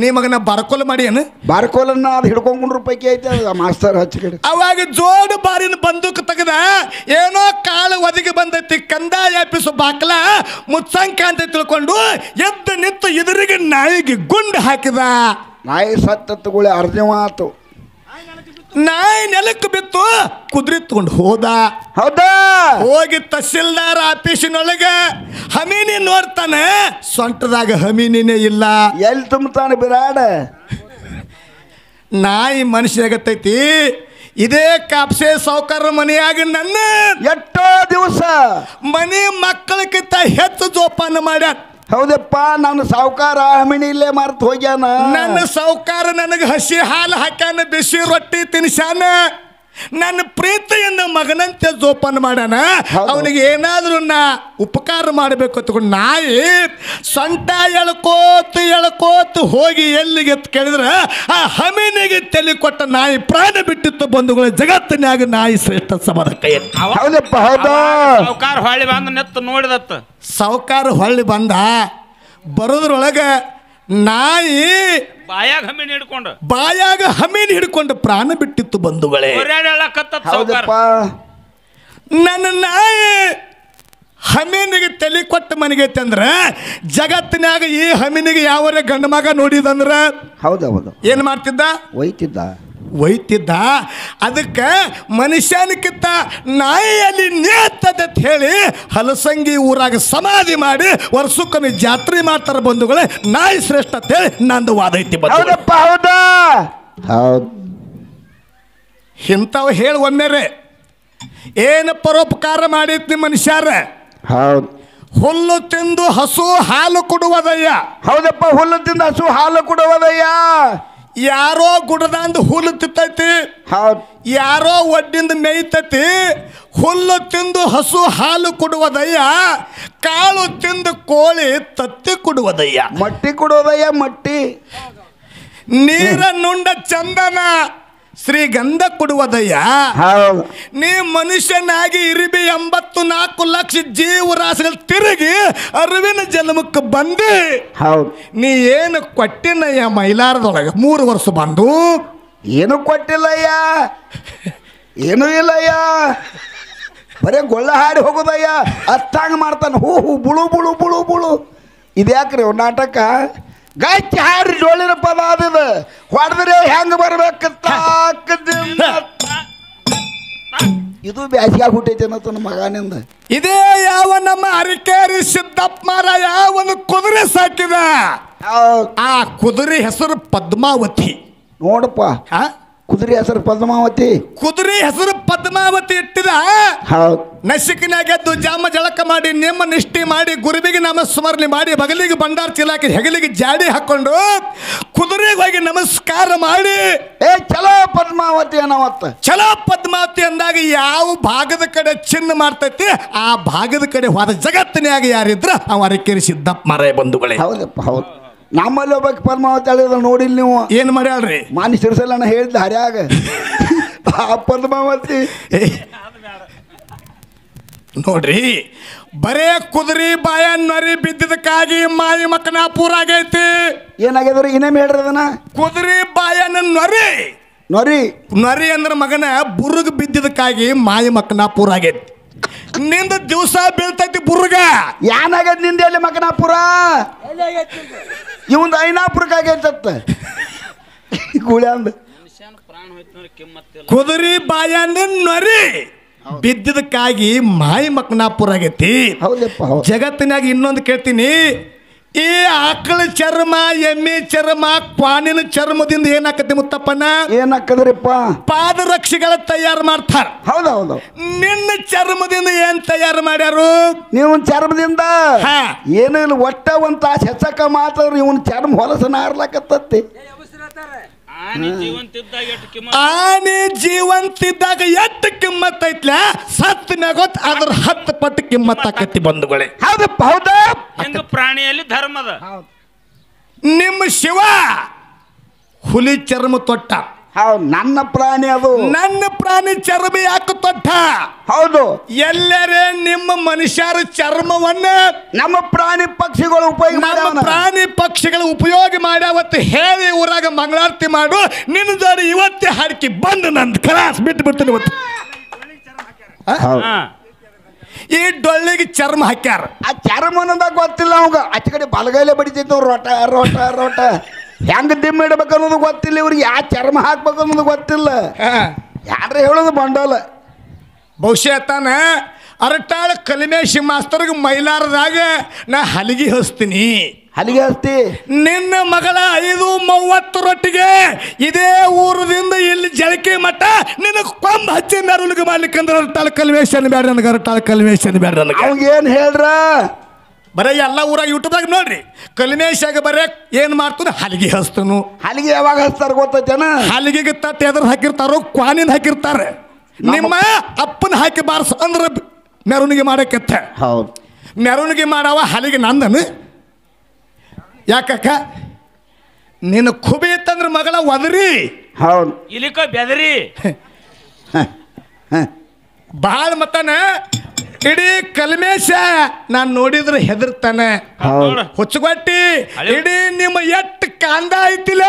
ನಿಮಗನ್ನ ನಾ ಮಾಡಿ ಏನು ಬರಕೋಲನ್ನ ಅದು ಹಿಡ್ಕೊಂಡ್ರು ಪೈಕಿ ಐತೆ ಮಾಸ್ತರ್ ಹಚ್ಚಿ ಅವಾಗ ಜೋಡು ಬಾರಿನ ಬಂದೂಕ್ ತೆಗೆದ ಏನೋ ಕಾಳು ಒದಗಿ ಬಂದೈತಿ ಕಂದಾಯ ಆಫೀಸು ಬಾಕ್ಲ ಮುತ್ಸಂಖ್ಯ ಅಂತ ತಿಳ್ಕೊಂಡು ಎದ್ದು ನಿಂತು ಎದುರಿಗೆ ನಾಯಿಗೆ ಗುಂಡು ಹಾಕಿದ ನಾಯಿ ಸತ್ತತ್ತುಗಳೇ ಮಾತು ನಾಯಿ ನೆಲಕ್ಕೆ ಬಿತ್ತು ಕುದುರೆ ತಗೊಂಡು ಹೋದ ಹೌದಾ ಹೋಗಿ ತಹಸೀಲ್ದಾರ್ ಆಫೀಸಿನೊಳಗೆ ಹಮೀನಿ ನೋಡ್ತಾನೆ ಸೊಂಟದಾಗ ಹಮೀನಿನೇ ಇಲ್ಲ ಎಲ್ಲಿ ತುಂಬತಾನೆ ಬಿರಾಡ ನಾಯಿ ಮನುಷ್ಯನಾಗತ್ತೈತಿ ಇದೇ ಕಾಪ್ಸೆ ಸೌಕರ್ಯ ಮನೆಯಾಗ ನನ್ನ ಎಷ್ಟೋ ದಿವಸ ಮನೆ ಮಕ್ಕಳಕ್ಕಿಂತ ಹೆಚ್ಚು ಜೋಪಾನ ಮಾಡ್ಯಾರ ಹೌದಪ್ಪ ನನ್ನ ಸಾವುಕಾರ ಇಲ್ಲೇ ಮಾರ್ತ್ ಹೋಗ್ಯಾನ ನನ್ನ ಸಾವುಕಾರ ನನಗೆ ಹಸಿ ಹಾಲು ಹಾಕ್ಯಾನ ಬಿಸಿ ರೊಟ್ಟಿ ತಿನ್ಸ್ಯಾನ ನನ್ನ ಪ್ರೀತಿಯಿಂದ ಮಗನಂತೆ ಜೋಪಾನ ಮಾಡನ ಅವನಿಗೆ ಏನಾದರೂ ನಾ ಉಪಕಾರ ಮಾಡಬೇಕು ಅಂತಕೊಂಡು ನಾಯಿ ಸೊಂಟ ಎಳ್ಕೋತ ಎಳ್ಕೋತು ಹೋಗಿ ಎಲ್ಲಿಗೆ ಅಂತ ಕೇಳಿದ್ರೆ ಆ ಹಮಿನಿಗೆ ತಲೆ ಕೊಟ್ಟ ನಾಯಿ ಪ್ರಾಣ ಬಿಟ್ಟಿತ್ತು ಬಂಧುಗಳ ಜಗತ್ತಿನಾಗ ನಾಯಿ ಶ್ರೇಷ್ಠ ಸಮರ ಸಾವುಕಾರ ಹೊಳ್ಳಿ ಬಂದ ನೆತ್ತು ನೋಡಿದತ್ತು ಸಾವುಕಾರ ಹೊಳ್ಳಿ ಬಂದ ಬರೋದ್ರೊಳಗೆ ನಾಯಿ ಬಾಯಾಗ ಹಮ್ಮಿನ ಹಿಡ್ಕೊಂಡು ಬಾಯಾಗ ಹಮೀನ್ ಹಿಡ್ಕೊಂಡು ಪ್ರಾಣ ಬಿಟ್ಟಿತ್ತು ಬಂಧುಗಳೇ ನನ್ನ ನಾಯಿ ಹಮೀನಿಗೆ ತಲೆ ಕೊಟ್ಟು ಮನೆಗೆ ತಂದ್ರ ಜಗತ್ತಿನಾಗ ಈ ಹಮೀನಿಗೆ ಯಾವ ಗಂಡ ಮಗ ನೋಡಿದಂದ್ರೆ ಹೌದೌದು ಏನು ಮಾಡ್ತಿದ್ದ ಒಯ್ತಿದ್ದ ಒಯ್ತಿದ್ದ ಅದಕ್ಕೆ ಮನುಷ್ಯನಕ್ಕಿಂತ ನಾಯಿ ಅಲ್ಲಿ ನೇತದೆ ಅಂತ ಹೇಳಿ ಹಲಸಂಗಿ ಊರಾಗ ಸಮಾಧಿ ಮಾಡಿ ವರ್ಷಕ್ಕೊಮ್ಮೆ ಜಾತ್ರೆ ಮಾಡ್ತಾರ ಬಂಧುಗಳೇ ನಾಯಿ ಶ್ರೇಷ್ಠ ಅಂತ ಹೇಳಿ ನಂದು ವಾದ ಐತಿ ಹೌದು ಹೇಳಿ ಒಮ್ಮೆರೆ ಏನು ಪರೋಪಕಾರ ಮಾಡೈತಿ ಮನುಷ್ಯರ ಹೌದು ಹುಲ್ಲು ತಿಂದು ಹಸು ಹಾಲು ಕೊಡುವುದಯ್ಯ ಹೌದಪ್ಪ ಹುಲ್ಲು ತಿಂದು ಹಸು ಹಾಲು ಕೊಡುವುದಯ್ಯ ಯಾರೋ ಗುಡದಂದು ಹುಲ್ಲು ತಿತ್ತೈತಿ ಯಾರೋ ಒಡ್ಡಿಂದ ಮೇಯ್ತತಿ ಹುಲ್ಲು ತಿಂದು ಹಸು ಹಾಲು ಕೊಡುವುದಯ್ಯ ಕಾಳು ತಿಂದು ಕೋಳಿ ತತ್ತಿ ಕೊಡುವುದಯ್ಯ ಮಟ್ಟಿ ಕೊಡೋದಯ್ಯ ಮಟ್ಟಿ ನೀರ ನುಂಡ ಚಂದನ ಶ್ರೀಗಂಧ ಕೊಡುವುದಯ್ಯ ನೀ ಮನುಷ್ಯನಾಗಿ ಇರಿಬಿ ಎಂಬತ್ತು ನಾಲ್ಕು ಲಕ್ಷ ಜೀವರಾಶಿಗಳು ತಿರುಗಿ ಅರಿವಿನ ಜನ್ಮಕ್ಕೆ ಬಂದಿ ಹೌದು ನೀ ಏನು ಕೊಟ್ಟಿನಯ್ಯ ಮೈಲಾರದೊಳಗೆ ಮೂರು ವರ್ಷ ಬಂದು ಏನು ಕೊಟ್ಟಿಲ್ಲಯ್ಯ ಏನೂ ಇಲ್ಲಯ್ಯ ಬರೇ ಗೊಳ್ಳ ಹಾಡಿ ಹೋಗೋದಯ್ಯ ಅತ್ತಾಂಗ ಮಾಡ್ತಾನೆ ಹೂ ಹೂ ಬುಳು ಬುಳು ಬುಳು ಬುಳು ಇದ್ಯಾಕ್ರಿ ನಾಟಕ ಗಟ್ಟಿ ಹಾರಿ ಡೋಳಿನ ಪದ ಅದ ಹೊಡೆದ್ರೆ ಹೆಂಗ್ ಬರ್ಬೇಕು ಇದು ಬ್ಯಾಸಿಗೆ ಹುಟ್ಟೈತೆ ನಮ್ಮ ಮಗನಿಂದ ಇದೇ ಯಾವ ನಮ್ಮ ಅರಿಕೇರಿ ಸಿದ್ದಪ್ಪ ಯಾವ ಒಂದು ಕುದುರೆ ಸಾಕಿದ ಆ ಕುದುರೆ ಹೆಸರು ಪದ್ಮಾವತಿ ನೋಡಪ್ಪ ಕುದುರೆ ಹೆಸರು ಪದ್ಮಾವತಿ ಕುದುರೆ ಹೆಸರು ಪದ್ಮಾವತಿ ಇಟ್ಟಿದ ಹೌದು ಜಾಮ ಜಳಕ ಮಾಡಿ ನಿಮ್ಮ ನಿಷ್ಠಿ ಮಾಡಿ ಗುರುವಿಗೆ ನಮಸ್ಮರಣೆ ಮಾಡಿ ಬಗಲಿಗೆ ಭಂಡಾರ ಚೀಲಾಕಿ ಹೆಗಲಿಗೆ ಜಾಡಿ ಹಾಕೊಂಡು ಕುದುರೆಗೆ ಹೋಗಿ ನಮಸ್ಕಾರ ಮಾಡಿ ಏ ಚಲೋ ಪದ್ಮಾವತಿ ಅನ್ನವತ್ತ ಚಲೋ ಪದ್ಮಾವತಿ ಅಂದಾಗ ಯಾವ ಭಾಗದ ಕಡೆ ಚಿನ್ನ ಮಾಡ್ತೈತಿ ಆ ಭಾಗದ ಕಡೆ ಹೋದ ಜಗತ್ತಿನಾಗ ಯಾರಿದ್ರ ಅವರ ಅರಕೇರಿ ಮರ ಬಂಧುಗಳೇ ಹೌದಪ್ಪ ಹೌದು ನಮ್ಮಲ್ಲಿ ಒಬ್ಬ ಪರಮಾವತಿ ಹೇಳಿದ ನೋಡಿಲ್ಲ ನೀವು ಏನು ಮಾಡ್ಯಾಳ್ರಿ ಮಾನಿ ಸಿರಿಸಲ್ಲಣ್ಣ ಹೇಳಿದ್ಲ ಹರ್ಯಾಗ ಆ ಪರಮಾವತಿ ನೋಡ್ರಿ ಬರೇ ಕುದುರಿ ಬಾಯ ನರಿ ಬಿದ್ದಿದ್ದಕ್ಕಾಗಿ ಮಾಯಿ ಮಕ್ಕನ ಪೂರ ಆಗೈತಿ ಏನಾಗ್ಯದ್ರಿ ಇನ್ನೇಮ್ ಹೇಳ್ರಿ ಅದನ್ನ ಕುದುರಿ ಬಾಯನ ನರಿ ನರಿ ನರಿ ಅಂದ್ರೆ ಮಗನ ಬುರುಗ್ ಬಿದ್ದಿದ್ದಕ್ಕಾಗಿ ಮಾಯಿ ಮಕ್ಕನ ಪೂರ ಆಗೈತಿ ನಿಂದ ದಿವಸ ಬೀಳ್ತೈತಿ ಬುರುಗ ಏನಾಗ್ಯದ ನಿಂದ ಎಲ್ಲಿ ಮಕ್ಕನ ಪೂರ ಇವಂದು ಐನಾಪುರಕ್ಕಾಗೈತತ್ತ ಗುಳ್ಯಾಂದ ಕುದುರಿ ಬಾಯಂದ ನರಿ ಬಿದ್ದಿದಕ್ಕಾಗಿ ಮಾಯಿ ಮಕ್ನಾಪುರ ಆಗೈತಿ ಜಗತ್ತಿನಾಗ ಇನ್ನೊಂದು ಕೇಳ್ತೀನಿ ಈ ಆಕಳ ಚರ್ಮ ಎಮ್ಮೆ ಚರ್ಮ ಕ್ವಾನಿನ ಚರ್ಮದಿಂದ ಏನಾಕತಿ ಮುತ್ತಪ್ಪನ ಏನಕ್ಕದ್ರಿಪ್ಪ ಪಾದರಕ್ಷೆಗಳ ತಯಾರು ಮಾಡ್ತಾರ ಹೌದೌದು ನಿನ್ನ ಚರ್ಮದಿಂದ ಏನ್ ತಯಾರು ಮಾಡ್ಯಾರು ನೀವು ಚರ್ಮದಿಂದ ಹಾ. ಏನು ಇಲ್ಲ ಒಟ್ಟ ಒಂದ್ ತಾಸು ಹೆಚ್ಚಕ ಮಾತ್ರ ಇವನ್ ಚರ್ಮ ಹೊಲಸನ ಆರ್ಲಾಕತ್ತತ್ತಿ ಆನೆ ಜೀವಂತಿದ್ದಾಗ ಎಷ್ಟು ಆನೆ ಜೀವಂತಿದ್ದಾಗ ಎಟ್ಟ ಕಿಮ್ಮತ್ ಐತ್ಲ ಸತ್ ನಗೋತ್ ಅದ್ರ ಹತ್ತು ಪಟ್ಟು ಕಿಮ್ಮತ್ ಆಕತಿ ಬಂಧುಗಳೇ ಹೌದಪ್ಪ ಹೌದ ಹೆಂಗ ಪ್ರಾಣಿಯಲ್ಲಿ ಧರ್ಮದ ನಿಮ್ಮ ಶಿವ ಹುಲಿ ಚರ್ಮ ತೊಟ್ಟ ಹೌದು ನನ್ನ ಪ್ರಾಣಿ ಅದು ನನ್ನ ಪ್ರಾಣಿ ಚರ್ಮ ಯಾಕೆ ತೊಟ್ಟ ಹೌದು ಎಲ್ಲರೇ ನಿಮ್ಮ ಮನುಷ್ಯರ ಚರ್ಮವನ್ನ ನಮ್ಮ ಪ್ರಾಣಿ ಪಕ್ಷಿಗಳು ಉಪಯೋಗ ನಮ್ಮ ಪ್ರಾಣಿ ಪಕ್ಷಿಗಳು ಉಪಯೋಗ ಮಾಡ್ಯಾವತ್ತು ಹೇಳಿ ಊರಾಗ ಮಂಗಳಾರತಿ ಮಾಡು ನಿನ್ನ ಜೋಡಿ ಇವತ್ತೇ ಹಾಕಿ ಬಂದು ನನ್ನ ಕ್ಲಾಸ್ ಬಿಟ್ಟು ಬಿಡ್ತೀನಿ ಇವತ್ತು ಈ ಡೊಳ್ಳಿಗೆ ಚರ್ಮ ಹಾಕ್ಯಾರ ಆ ಚರ್ಮ ಅನ್ನೋದಾಗ ಗೊತ್ತಿಲ್ಲ ಅವಾಗ ಆಚೆ ಕಡೆ ಬಲಗೈಲೆ ಬಡಿತೈತೆ ರೋಟ ರೋಟ ರೋಟ ಹೆಂಗ್ ದಿಮ್ಮ ಇಡ್ಬೇಕು ಅನ್ನೋದು ಗೊತ್ತಿಲ್ಲ ಇವ್ರಿಗೆ ಯಾವ ಚರ್ಮ ಹಾಕ್ಬೇಕು ಅನ್ನೋದು ಗೊತ್ತಿಲ್ಲ ಯಾರ ಯಾರು ಹೇಳೋದು ಬಂಡೋಲ ಬಹುಶಃ ತಾನ ಅರಟಾಳ ಕಲಿಮೇಶ್ ಮಾಸ್ತರ್ಗೆ ಮೈಲಾರದಾಗ ನಾ ಹಲಗಿ ಹಸ್ತೀನಿ ಅಲ್ಲಿಗೆ ನಿನ್ನ ಮಗಳ ಐದು ಮೂವತ್ತು ರೊಟ್ಟಿಗೆ ಇದೇ ಊರದಿಂದ ಇಲ್ಲಿ ಜಳಕಿ ಮಟ್ಟ ನಿನ್ನ ಕೊಂಬ ಹಚ್ಚಿ ನರಲ್ಗೆ ಮಾಡ್ಲಿಕ್ಕೆ ಅಂದ್ರೆ ತಾಳ ಕಲ್ವೇಶನ್ ಬೇಡ ನನಗೆ ತಾಳ ಕಲ್ವೇಶನ್ ಬೇಡ ನನಗೆ ಅವ್ಗೆ ಏನು ಹೇಳ್ರ ಬರೀ ಎಲ್ಲ ಊರಾಗ ಯೂಟ್ಯೂಬ್ದಾಗ ನೋಡ್ರಿ ಕಲ್ಮೇಶಾಗ ಬರೇ ಏನು ಮಾಡ್ತಾನೆ ಹಲಿಗೆ ಹಸ್ತನು ಹಲಿಗೆ ಯಾವಾಗ ಹಚ್ತಾರ ಗೊತ್ತೈತೇನ ಹಲಿಗೆಗೆ ತಟ್ಟೆ ಎದ್ರ ಹಾಕಿರ್ತಾರೋ ಕ್ವಾನಿನ ಹಾಕಿರ್ತಾರೆ ನಿಮ್ಮ ಅಪ್ಪನ ಹಾಕಿ ಬಾರ್ಸ ಅಂದ್ರೆ ಮೆರವಣಿಗೆ ಮಾಡಕ್ಕೆ ಹೌದು ಮೆರವಣಿಗೆ ಮಾಡವ ಹಲಿಗೆ ನಂದನು ಯಾಕಕ್ಕ ನಿನ್ನ ಖುಬಿ ಇತ್ತಂದ್ರೆ ಮಗಳ ಒದರಿ ಹೌದು ಇಲಿಕ ಬೆದರಿ ಭಾಳ ಮತನ ಇಡೀ ಕಲ್ಮೇಶ ನಾನು ನೋಡಿದ್ರೆ ಹೆದರ್ತಾನೆ ಹುಚ್ಚುಗಟ್ಟಿ ಇಡೀ ನಿಮ್ಮ ಎಟ್ಟು ಕಾಂದ ಐತಿಲ್ಲ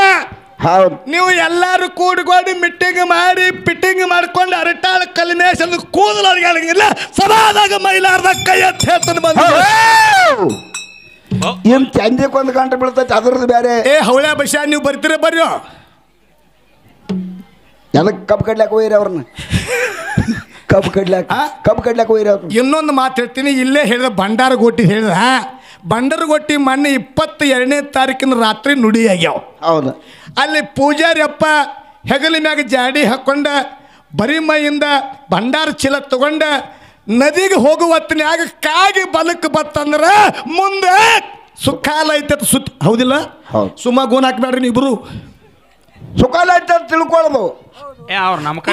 ಹೌದು ನೀವು ಎಲ್ಲಾರು ಕೂಡ್ಕೊಂಡು ಮಿಟ್ಟಿಂಗ್ ಮಾಡಿ ಪಿಟ್ಟಿಂಗ್ ಮಾಡ್ಕೊಂಡು ಅರಟಾಳ ಕಲ್ಮೇಶ ಕೂದಲು ಅಡಗಿಲ್ಲ ಸದಾದಾಗ ಮೈಲಾರ್ದಾಗ ಕೈ ಎತ್ತಿ ಹೇಳ್ತಾನೆ ಬಂದ ಏನ್ ಚಂದಿಕ್ ಒಂದು ಗಂಟೆ ಬೀಳ್ತೈತಿ ಅದ್ರದ್ದು ಬೇರೆ ಏ ಹೌಳ ಬಶ ನೀವು ಬರ್ತೀರ ಬರ್ರಿ ಎಲ್ಲ ಕಬ್ಬು ಕಡ್ಲಾಕ ಹೋಯ್ರಿ ಅವ್ರನ್ನ ಕಬ್ಬು ಕಡ್ಲಾಕ ಕಬ್ಬು ಕಡ್ಲಾಕ ಹೋಯ್ರಿ ಅವ್ರು ಇನ್ನೊಂದು ಮಾತು ಹೇಳ್ತೀನಿ ಇಲ್ಲೇ ಹೇಳಿದ ಭಂಡಾರ ಗೊಟ್ಟಿ ಹೇಳಿದ ಬಂಡರಗೊಟ್ಟಿ ಮೊನ್ನೆ ಇಪ್ಪತ್ತ ಎರಡನೇ ತಾರೀಕಿನ ರಾತ್ರಿ ನುಡಿ ಆಗ್ಯಾವ ಹೌದು ಅಲ್ಲಿ ಪೂಜಾರಿಯಪ್ಪ ಹೆಗಲ ಮ್ಯಾಗ ಜಾಡಿ ಹಾಕ್ಕೊಂಡ ಬರಿ ಮೈಯಿಂದ ಭಂಡಾರ ಚೀಲ ತಗೊಂಡ ನದಿಗೆ ಹೋಗುವ ಹೊತ್ತಿನಾಗ ಕಾಗಿ ಬಲಕ್ಕೆ ಬತ್ತಂದ್ರೆ ಮುಂದೆ ಸುಖಾಲ ಐತೆ ಸುತ್ತ ಹೌದಿಲ್ಲ ಸುಮ್ಮ ಗುಣ ಹಾಕ್ಬೇಡ್ರಿ ನೀವಿಬ್ರು ಸುಖಾಲ ಐತೆ ಅಂತ ತಿಳ್ಕೊಳ್ದು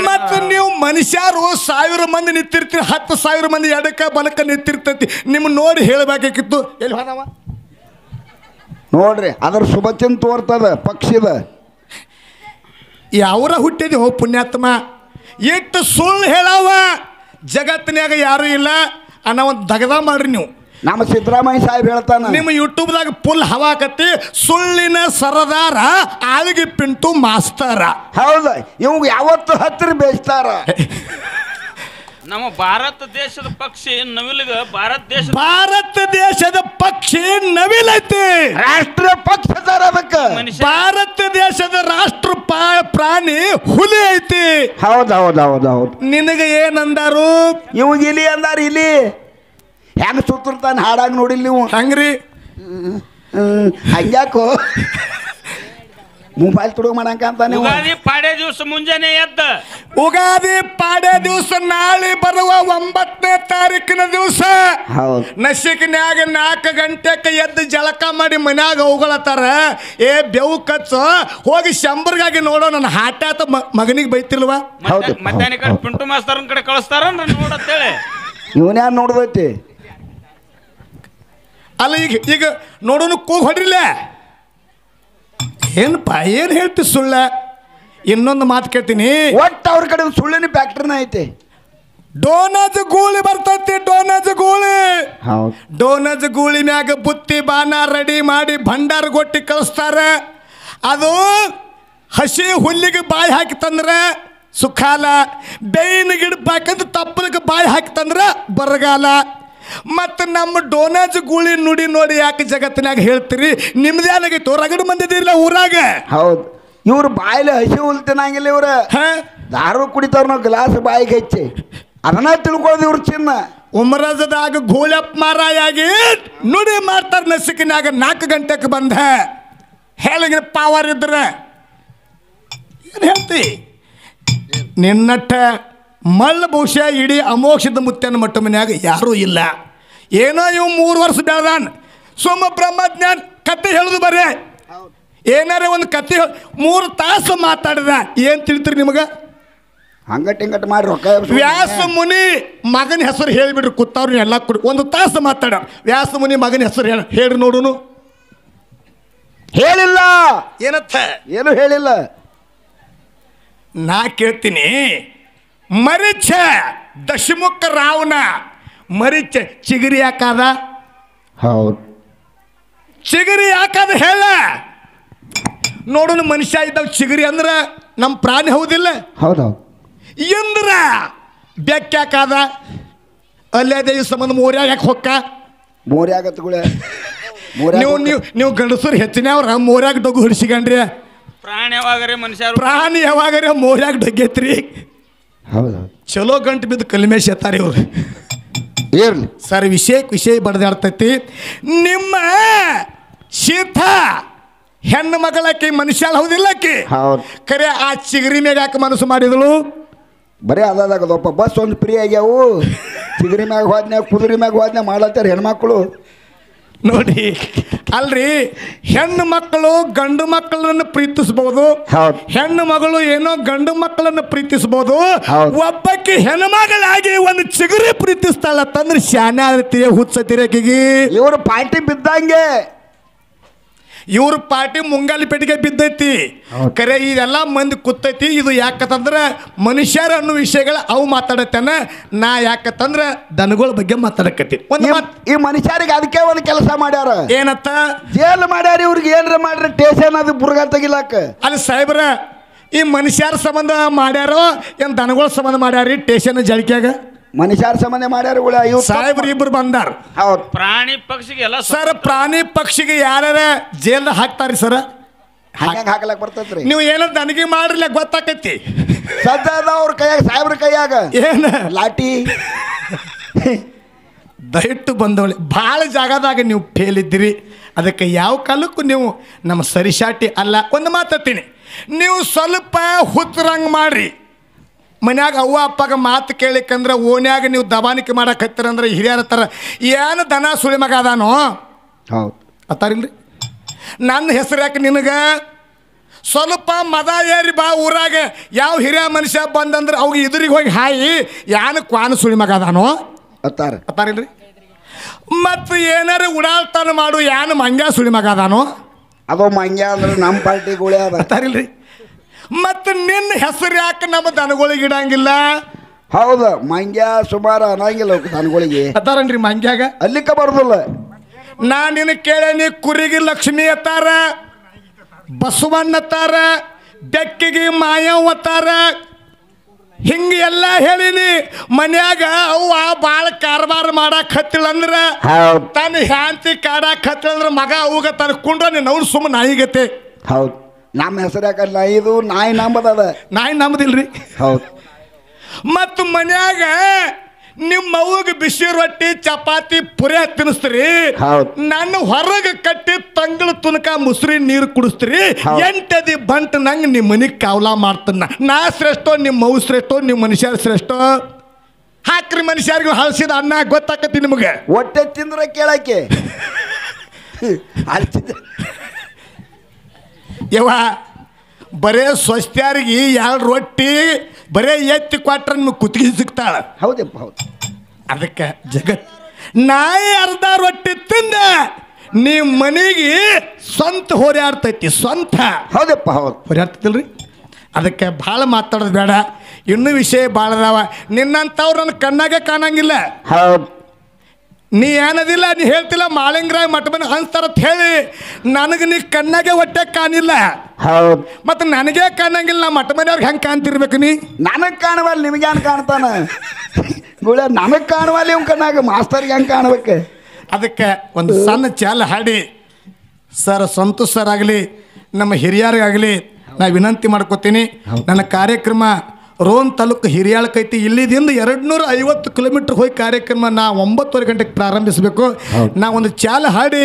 ಮತ್ತೆ ನೀವು ಮನುಷ್ಯರು ಸಾವಿರ ಮಂದಿ ನಿಂತಿರ್ತೀರಿ ಹತ್ತು ಸಾವಿರ ಮಂದಿ ಎಡಕ ಬಲಕ ನಿಂತಿರ್ತೈತಿ ನಿಮ್ಮ ನೋಡಿ ಹೇಳಬೇಕಾಗಿತ್ತು ಎಲ್ಲಿ ನೋಡ್ರಿ ಅದ್ರ ಶುಭಚಿನ್ ತೋರ್ತದ ಪಕ್ಷಿದ ಯಾವ್ರ ಹುಟ್ಟಿದೆ ಹೋ ಪುಣ್ಯಾತ್ಮ ಎಷ್ಟು ಸುಳ್ಳು ಹೇಳವ ಜಗತ್ತಿನಾಗ ಯಾರು ಇಲ್ಲ ಅನ್ನೋ ಒಂದು ದಗದ ಮಾಡ್ರಿ ನೀವು ನಮ್ಮ ಸಿದ್ದರಾಮಯ್ಯ ಸಾಹೇಬ್ ಹೇಳ್ತಾನ ನಿಮ್ಮ ಯೂಟ್ಯೂಬ್ದಾಗ ಫುಲ್ ಹವಾಕತ್ತಿ ಸುಳ್ಳಿನ ಸರದಾರ ಆಳ್ಗಿ ಪಿಂಟು ಮಾಸ್ತಾರ ಹೌದು ಇವ್ ಯಾವತ್ತು ಹತ್ತಿರ ಬೇಯಿಸ್ತಾರ ನಮ್ಮ ಭಾರತ ದೇಶದ ಪಕ್ಷಿ ನವಿಲಿಗ ಭಾರತ ದೇಶ ಭಾರತ ದೇಶದ ಪಕ್ಷಿ ನವಿಲೈತಿ ರಾಷ್ಟ್ರ ಪಕ್ಷ ಸರ್ ಅದಕ್ಕೆ ಭಾರತ ದೇಶದ ರಾಷ್ಟ್ರ ಪ್ರಾಣಿ ಹುಲಿ ಐತಿ ಹೌದೌದೌದೌದು ನಿನಗ ಏನ್ ಅಂದಾರು ಇವಾಗ ಇಲಿ ಅಂದಾರ ಇಲಿ ಹೆಂಗ ಸುತ್ತಿರ್ತಾನೆ ಹಾಡಾಗ ನೋಡಿಲ್ ನೀವು ಹಂಗ್ರಿ ಹಂಗ್ಯಾಕೋ ಮೊಬೈಲ್ ತುಡುಗ ಮಾಡಂಕ ಅಂತ ಉಗಾದಿ ಯುಗಾದಿ ಪಾಡೆ ದಿವಸ ಮುಂಜಾನೆ ಎದ್ದ ಉಗಾದಿ ಪಾಡೆ ದಿವಸ ನಾಳೆ ಬರುವ ಒಂಬತ್ತನೇ ತಾರೀಕಿನ ದಿವಸ ಹೌದು ನಸಿಕಿನ್ಯಾಗ ನಾಲ್ಕು ಗಂಟೆಕ ಎದ್ದು ಜಳಕ ಮಾಡಿ ಮನ್ಯಾಗ ಹೋಗಳತ್ತಾರ ಏ ಬೆವು ಕಚ್ಚು ಹೋಗಿ ಶಂಬರ್ಗಾಗಿ ನೋಡೋ ನನ್ನ ಹಾಟಾತ ಮಗನಿಗೆ ಬೈತಿಲ್ವಾ ಹೌದು ಮಧ್ಯಾಹ್ನ ಕಡೆ ಪಿಂಟು ಮಾಸ್ತರನ್ ಕಡೆ ಕಳಿಸ್ತಾರ ನೋಡತ್ತೇಳಿ ಇವನ್ ಯಾರು ನೋಡ್ದೈತಿ ಅಲ್ಲ ಈಗ ಈಗ ನೋಡೋನು ಕೂಗ್ ಹೊಡಿಲೇ ಏನಪ್ಪ ಏನು ಹೇಳ್ತಿ ಸುಳ್ಳ ಇನ್ನೊಂದು ಮಾತು ಕೇಳ್ತೀನಿ ಒಟ್ಟು ಅವ್ರ ಕಡೆ ಸುಳ್ಳಿನ ಫ್ಯಾಕ್ಟ್ರಿನ ಐತೆ ಡೋನಜ್ ಗೂಳಿ ಬರ್ತೈತಿ ಡೋನಜ್ ಗೂಳಿ ಡೋನಜ್ ಗೂಳಿ ಬುತ್ತಿ ಬಾನ ರೆಡಿ ಮಾಡಿ ಭಂಡಾರ ಗೊಟ್ಟಿ ಕಳಿಸ್ತಾರ ಅದು ಹಸಿ ಹುಲ್ಲಿಗೆ ಬಾಯಿ ಹಾಕಿ ತಂದ್ರ ಸುಖಾಲ ಬೇಯಿನ ಗಿಡ ಬಾಕಂದ್ರೆ ತಪ್ಪಲಿಗೆ ಬಾಯಿ ಹಾಕಿ ತಂದ್ರೆ ಬರಗಾಲ ಮತ್ತು ನಮ್ಮ ಡೋನೇಜ್ ಗೂಳಿ ನುಡಿ ನೋಡಿ ಯಾಕೆ ಜಗತ್ತಿನಾಗ ಹೇಳ್ತೀರಿ ನಿಮ್ದೇ ಏನಾಗಿತ್ತು ರಗಡು ಬಂದಿದ್ದೀರಲ್ಲ ಊರಾಗ ಹೌದು ಇವ್ರು ಬಾಯಲ್ಲಿ ಹಸಿ ಉಲ್ತಿನಾಗಿಲ್ಲ ಇವ್ರ ದಾರು ಕುಡಿತಾರ ನಾವು ಗ್ಲಾಸ್ ಬಾಯಿಗೆ ಹೆಚ್ಚಿ ಅದನ್ನ ತಿಳ್ಕೊಳ್ಳೋದು ಇವ್ರ ಚಿನ್ನ ಉಮರಾಜದಾಗ ಗೋಳಪ್ಪ ಮಾರಾಯಾಗಿ ನುಡಿ ಮಾಡ್ತಾರೆ ನಸಿಕಿನಾಗ ನಾಲ್ಕು ಗಂಟೆಗೆ ಬಂದ ಹೇಳಿ ಪಾವರ್ ಇದ್ರೆ ಏನು ಹೇಳ್ತಿ ನಿನ್ನಟ್ಟ ಮಲ್ಲ ಬಹುಶಃ ಇಡೀ ಅಮೋಕ್ಷದ ಮುತ್ತನ ಮಟ್ಟ ಮನ್ಯಾಗ ಯಾರೂ ಇಲ್ಲ ಏನೋ ಇವು ಮೂರು ವರ್ಷ ಬೆಳೆದಾನ ಸೋಮ ಬ್ರಹ್ಮಜ್ಞಾನ ಕತೆ ಹೇಳುದು ಬರ್ರೆ ಏನಾರ ಒಂದು ಕತೆ ಮೂರು ತಾಸು ಮಾತಾಡಿದ ಏನು ತಿಳಿತೀರಿ ನಿಮಗೆ ಹಂಗಟ್ಟಿಂಗಟ್ಟು ಮಾಡಿ ರೊಕ್ಕ ವ್ಯಾಸ ಮುನಿ ಮಗನ ಹೆಸರು ಹೇಳಿಬಿಡ್ರಿ ಕೂತವ್ರು ಎಲ್ಲ ಕೊಡಿ ಒಂದು ತಾಸು ಮಾತಾಡ ವ್ಯಾಸ ಮುನಿ ಮಗನ ಹೆಸರು ಹೇಳಿ ಹೇಳಿ ನೋಡುನು ಹೇಳಿಲ್ಲ ಏನತ್ತ ಏನು ಹೇಳಿಲ್ಲ ನಾ ಕೇಳ್ತೀನಿ ಮರಿಚ ದಶಮುಖ ರಾವಣ ಮರಿಚ ಚಿಗಿರಿ ಯಾಕಾದ ಹೌದು ಚಿಗಿರಿ ಹೇಳ ನೋಡೋಣ ಮನುಷ್ಯ ಇದ್ದಾವ ಚಿಗಿರಿ ಅಂದ್ರೆ ನಮ್ಮ ಪ್ರಾಣಿ ಹೌದಿಲ್ಲ ಹೌದೌದು ಎಂದ್ರ ಬೆಕ್ಕಾಕಾದ ಅಲ್ಲೇ ದೇವಿ ಸಂಬಂಧ ಮೋರ್ಯಾಗ ಯಾಕೆ ಹೊಕ್ಕ ಮೋರ್ಯಾಗ ನೀವು ನೀವು ನೀವು ಗಂಡಸರು ಹೆಚ್ಚಿನ ಅವ್ರ ಮೋರ್ಯಾಗ ಡೊಗ್ಗು ಪ್ರಾಣ ಪ್ರಾಣಿ ಯಾವಾಗರೆ ಮನುಷ್ಯ ಪ್ರಾಣಿ ಯಾವಾಗರೆ ಮೋರ್ಯಾಗ ಡೊಗ್ಗೈತ್ರಿ ಹೌದಾ ಚಲೋ ಗಂಟು ಬಿದ್ದು ಕಲಿಮೇಶ್ ಎತ್ತಾರೆ ಇವರು ಏನು ಸರ್ ವಿಷಯಕ್ಕೆ ವಿಷಯ ಬಡ್ದಾಡ್ತೈತಿ ನಿಮ್ಮ ಶೀತ ಹೆಣ್ಣು ಮಗಳಾಕಿ ಮನುಷ್ಯ ಹೌದಿಲ್ಲ ಹೌದು ಖರೆ ಆ ಚಿಗರಿ ಮ್ಯಾಗ ಯಾಕೆ ಮನಸ್ಸು ಮಾಡಿದಳು ಬರೀ ಅದಾದಾಗದಪ್ಪ ಬಸ್ ಒಂದು ಫ್ರೀ ಆಗ್ಯಾವು ಚಿಗರಿ ಮ್ಯಾಗ ಹೋದ್ನ್ಯಾಗ ಕುದುರೆ ಮ್ಯಾಗ ಹೋದ್ನ್ಯಾಗ ಮಾಡ್ಲತ್ತಾರ ಹೆಣ್ಮಕ್ಳು ನೋಡಿ ಅಲ್ರಿ ಹೆಣ್ಣು ಮಕ್ಕಳು ಗಂಡು ಮಕ್ಕಳನ್ನು ಪ್ರೀತಿಸಬಹುದು ಹೆಣ್ಣು ಮಗಳು ಏನೋ ಗಂಡು ಮಕ್ಕಳನ್ನು ಪ್ರೀತಿಸಬಹುದು ಒಬ್ಬಕ್ಕೆ ಹೆಣ್ಣು ಮಗಳಾಗಿ ಒಂದು ಚಿಗುರಿ ಪ್ರೀತಿಸ್ತಾಳ ತಂದ್ರೆ ಶಾನೆ ಆಗತ್ತೀರಿ ಹುಚ್ಚತಿರಕಿಗೆ ಇವರು ಪಾರ್ಟಿ ಬಿದ್ದಂಗೆ ಇವ್ರ ಪಾರ್ಟಿ ಮುಂಗಾಲಿ ಪೆಟ್ಟಿಗೆ ಬಿದ್ದೈತಿ ಕರೆ ಇದೆಲ್ಲ ಮಂದಿ ಕೂತೈತಿ ಇದು ಯಾಕಂತಂದ್ರೆ ಮನುಷ್ಯರ ಅನ್ನೋ ವಿಷಯಗಳ ಅವು ಮಾತಾಡತ್ತೇನ ನಾ ಯಾಕತಂದ್ರ ದನಗಳ ಬಗ್ಗೆ ಮಾತಾಡಕತ್ತಿ ಒಂದು ಈ ಮನುಷ್ಯರಿಗೆ ಅದಕ್ಕೆ ಒಂದು ಕೆಲಸ ಮಾಡ್ಯಾರ ಏನತ್ತ ಜೇಲ್ ಮಾಡ್ಯಾರ ಇವ್ರಿಗೆ ಏನ್ರ ಮಾಡ್ರಿ ಟೇಷನ್ ಅದು ಬುರ್ಗ ತೆಗಿಲಾಕ ಅಲ್ಲಿ ಸಾಹೇಬ್ರ ಈ ಮನುಷ್ಯರ ಸಂಬಂಧ ಮಾಡ್ಯಾರೋ ಏನು ದನಗಳ ಸಂಬಂಧ ರೀ ಟೇಷನ್ ಜಳಿಕೆಯಾಗ ಮನುಷ್ಯರ ಸಂಬಂಧ ಮಾಡ್ಯಾರ ಉಳ ಇವ್ ಸಾಹೇಬ್ರು ಇಬ್ರು ಬಂದಾರ ಹೌದು ಪ್ರಾಣಿ ಪಕ್ಷಿಗೆ ಎಲ್ಲ ಸರ್ ಪ್ರಾಣಿ ಪಕ್ಷಿಗೆ ಯಾರ ಜೇಲ್ ಹಾಕ್ತಾರಿ ಸರ್ ಬರ್ತೈತ್ರಿ ನೀವು ಏನ ನನಗೆ ಮಾಡ್ರಿಲ್ಲ ಗೊತ್ತಾಕೈತಿ ಸದ್ದ ಅವ್ರ ಕೈಯಾಗ ಸಾಹೇಬ್ರ ಕೈಯಾಗ ಏನ ಲಾಟಿ ದಯವಿಟ್ಟು ಬಂದವಳಿ ಭಾಳ ಜಾಗದಾಗ ನೀವು ಫೇಲ್ ಇದ್ದೀರಿ ಅದಕ್ಕೆ ಯಾವ ಕಾಲಕ್ಕೂ ನೀವು ನಮ್ಮ ಸರಿಶಾಟಿ ಅಲ್ಲ ಒಂದು ಮಾತಾಡ್ತೀನಿ ನೀವು ಸ್ವಲ್ಪ ಹುತ್ತರಂಗೆ ಮಾಡ್ರಿ ಮನ್ಯಾಗ ಅವ್ವ ಅಪ್ಪಾಗ ಮಾತು ಕೇಳಿಕಂದ್ರೆ ಓನ್ಯಾಗ ನೀವು ದಬಾನಿಕೆ ಅಂದ್ರೆ ಹಿರಿಯರ ಹತ್ತಾರ ಏನು ದನ ಸುಳಿ ಮಗ ಅದಾನು ಹೌದು ಅತ್ತಾರಿಲ್ರಿ ನನ್ನ ಹೆಸರು ಯಾಕೆ ನಿನಗೆ ಸ್ವಲ್ಪ ಮದ ಏರಿ ಬಾ ಊರಾಗೆ ಯಾವ ಹಿರಿಯ ಮನುಷ್ಯ ಬಂದಂದ್ರೆ ಅವಾಗ ಇದ್ರಿಗೆ ಹೋಗಿ ಹಾಯಿ ಯಾನು ಕ್ವಾನು ಸುಳಿ ಮಗ ಅದಾನು ಅತ್ತಾರ ಅತ್ತಾರಿಲ್ರಿ ಮತ್ತು ಏನಾರು ಉಡಾಳ್ತಾನ ಮಾಡು ಯಾನು ಮಂಗ್ಯ ಸುಳಿ ಮಗ ಅದಾನು ಅದು ಮಂಗ್ಯ ಅಂದ್ರೆ ನಮ್ಮ ಪಾರ್ಟಿ ಗುಳಿ ಅತ್ತಾರಿಲ್ರಿ ಮತ್ತು ನಿನ್ನ ಹೆಸರು ಯಾಕೆ ನಮ್ಮ ದನಗಳಿಗೆ ಇಡಂಗಿಲ್ಲ ಹೌದು ಮಂಗ್ಯ ಸುಮಾರು ಅನ್ನಂಗಿಲ್ಲ ದನಗಳಿಗೆ ಅದಾರನ್ರಿ ಮಂಗ್ಯಾಗ ಅಲ್ಲಿಕ ಬರೋದಿಲ್ಲ ನಾ ನಿನ್ನ ಕೇಳೇನಿ ಕುರಿಗೆ ಲಕ್ಷ್ಮಿ ಅತ್ತಾರ ಬಸವಣ್ಣ ಅತ್ತಾರ ಬೆಕ್ಕಿಗೆ ಮಾಯವ್ ಅತ್ತಾರ ಹಿಂಗ ಎಲ್ಲ ಹೇಳಿನಿ ಮನ್ಯಾಗ ಅವ್ವ ಭಾಳ ಕಾರ್ಬಾರ ಮಾಡಕ್ ಅಂದ್ರ ತನ್ನ ಹ್ಯಾಂತಿ ಕಾಡಕ್ ಹತ್ತಿಳಂದ್ರ ಮಗ ಅವಗ ತನ್ಕೊಂಡ್ರೆ ನೀನು ಅವ್ರು ಸುಮ್ಮನೆ ಆಗತ್ತೆ ಹೌದು ನಮ್ಮ ಹೆಸರು ಇದು ನಾಯಿ ನಂಬದದ ನಾಯಿ ನಂಬದಿಲ್ರಿ ಹೌದು ಮತ್ತು ಮನ್ಯಾಗ ನಿಮ್ಮ ಬಿಸಿ ರೊಟ್ಟಿ ಚಪಾತಿ ಪುರಿ ತಿನ್ನಿಸ್ತೀರಿ ನನ್ನ ಹೊರಗೆ ಕಟ್ಟಿ ತಂಗಳ ತುನಕ ಮುಸ್ರಿ ನೀರು ಕುಡಿಸ್ತೀರಿ ಎಂಟದಿ ಬಂಟ್ ನಂಗೆ ನಿಮ್ಮ ಮನೆಗೆ ಕಾವಲ ಮಾಡ್ತನ್ನ ನಾ ಶ್ರೇಷ್ಠ ನಿಮ್ಮ ಮೌ ಶ್ರೇಷ್ಠ ನಿಮ್ಮ ಮನುಷ್ಯ ಶ್ರೇಷ್ಠ ಹಾಕ್ರಿ ಮನುಷ್ಯರಿಗೆ ಹಲಸಿದ ಅನ್ನ ಗೊತ್ತಾಕತಿ ನಿಮಗೆ ಹೊಟ್ಟೆ ತಿಂದ್ರೆ ಕೇಳಕ್ಕೆ ಯವ ಬರೇ ಸ್ವಸ್ಥ್ಯಾರಿಗೆ ಎರಡು ರೊಟ್ಟಿ ಬರೇ ಎತ್ತಿ ಕೊಟ್ರೆ ನಿಮಗೆ ಕುತ್ತಿಗೆ ಸಿಗ್ತಾಳೆ ಹೌದಪ್ಪ ಹೌದು ಅದಕ್ಕೆ ಜಗತ್ ನಾಯಿ ಅರ್ಧ ರೊಟ್ಟಿ ತಿಂದ ನೀ ಮನೆಗೆ ಸ್ವಂತ ಹೋರಾಡ್ತೈತಿ ಸ್ವಂತ ಹೌದಪ್ಪ ಹೌದು ಹೋರಾಡ್ತೈತಿಲ್ರಿ ಅದಕ್ಕೆ ಭಾಳ ಮಾತಾಡೋದು ಬೇಡ ಇನ್ನೂ ವಿಷಯ ಭಾಳ ಅದಾವ ನಿನ್ನಂಥವ್ರು ನನ್ನ ಕಣ್ಣಾಗೆ ಕಾಣಂಗಿಲ್ಲ ಹೌದು ನೀ ಏನದಿಲ್ಲ ನೀ ಹೇಳ್ತಿಲ್ಲ ಮಾಳಿಂಗರಾಯ್ ಮಠ ಬಂದು ಅಂತ ಹೇಳಿ ನನಗೆ ನೀ ಕಣ್ಣಾಗೆ ಹೊಟ್ಟೆ ಕಾಣಿಲ್ಲ ಹೌದು ಮತ್ತು ನನಗೇ ಕಾಣಂಗಿಲ್ಲ ಮಠ ಮನೆಯವ್ರಿಗೆ ಹೆಂಗೆ ಕಾಣ್ತಿರ್ಬೇಕು ನೀ ನನಗೆ ಕಾಣುವಲ್ಲ ನಿಮ್ಗೆ ಏನು ಕಾಣ್ತಾನ ಗುಳ ನನಗೆ ಕಾಣುವಲ್ಲ ಇವ್ ಕಣ್ಣಾಗ ಮಾಸ್ತರ್ಗೆ ಹೆಂಗೆ ಕಾಣಬೇಕು ಅದಕ್ಕೆ ಒಂದು ಸಣ್ಣ ಚಾಲ ಹಾಡಿ ಸರ್ ಸಂತೋಷ್ ಸರ್ ಆಗಲಿ ನಮ್ಮ ಹಿರಿಯರಿಗಾಗಲಿ ನಾ ವಿನಂತಿ ಮಾಡ್ಕೋತೀನಿ ನನ್ನ ಕಾರ್ಯಕ್ರಮ ರೋನ್ ತಾಲೂಕು ಹಿರಿಯಾಳಕೈತಿ ಇಲ್ಲಿದಿಂದ ಎರಡು ನೂರ ಐವತ್ತು ಕಿಲೋಮೀಟರ್ ಹೋಗಿ ಕಾರ್ಯಕ್ರಮ ನಾ ಒಂಬತ್ತುವರೆ ಗಂಟೆಗೆ ಪ್ರಾರಂಭಿಸಬೇಕು ನಾ ಒಂದು ಚಾಲ ಹಾಡಿ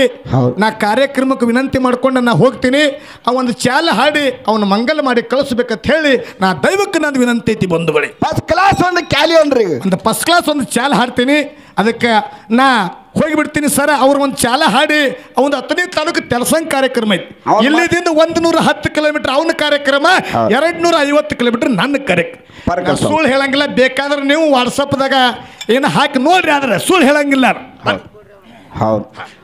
ನಾ ಕಾರ್ಯಕ್ರಮಕ್ಕೆ ವಿನಂತಿ ಮಾಡ್ಕೊಂಡು ನಾ ಹೋಗ್ತೀನಿ ಆ ಒಂದು ಚಾಲ ಹಾಡಿ ಅವನು ಮಂಗಲ ಮಾಡಿ ಕಳಿಸ್ಬೇಕಂತ ಹೇಳಿ ನಾ ದೈವಕ್ಕೆ ನಾನು ವಿನಂತಿ ಐತಿ ಬಳಿ ಫಸ್ಟ್ ಕ್ಲಾಸ್ ಒಂದು ಕ್ಯಾಲಿ ಒಂದು ಫಸ್ಟ್ ಕ್ಲಾಸ್ ಒಂದು ಚಾಲ ಹಾಡ್ತೀನಿ ಅದಕ್ಕೆ ನಾ ಹೋಗಿಬಿಡ್ತೀನಿ ಸರ ಅವ್ರ ಒಂದು ಚಾಲ ಹಾಡಿ ಅವನ ಹತ್ತನೇ ತಾಲೂಕು ತೆಲಸಂಗ್ ಕಾರ್ಯಕ್ರಮ ಐತಿ ಇಲ್ಲಿದಿಂದ ಒಂದ್ ನೂರ ಹತ್ತು ಕಿಲೋಮೀಟರ್ ಅವನ ಕಾರ್ಯಕ್ರಮ ಎರಡ್ ನೂರ ಐವತ್ತು ಕಿಲೋಮೀಟರ್ ನನ್ನ ಕಾರ್ಯಕ್ರಮ ಸುಳ್ಳು ಹೇಳಂಗಿಲ್ಲ ಬೇಕಾದ್ರೆ ನೀವು ವಾಟ್ಸಪ್ದಾಗ ಏನು ಹಾಕಿ ನೋಡ್ರಿ ಆದ್ರೆ ಸುಳ್ಳು ಹೇಳಂಗಿಲ್ಲ ಹೌದು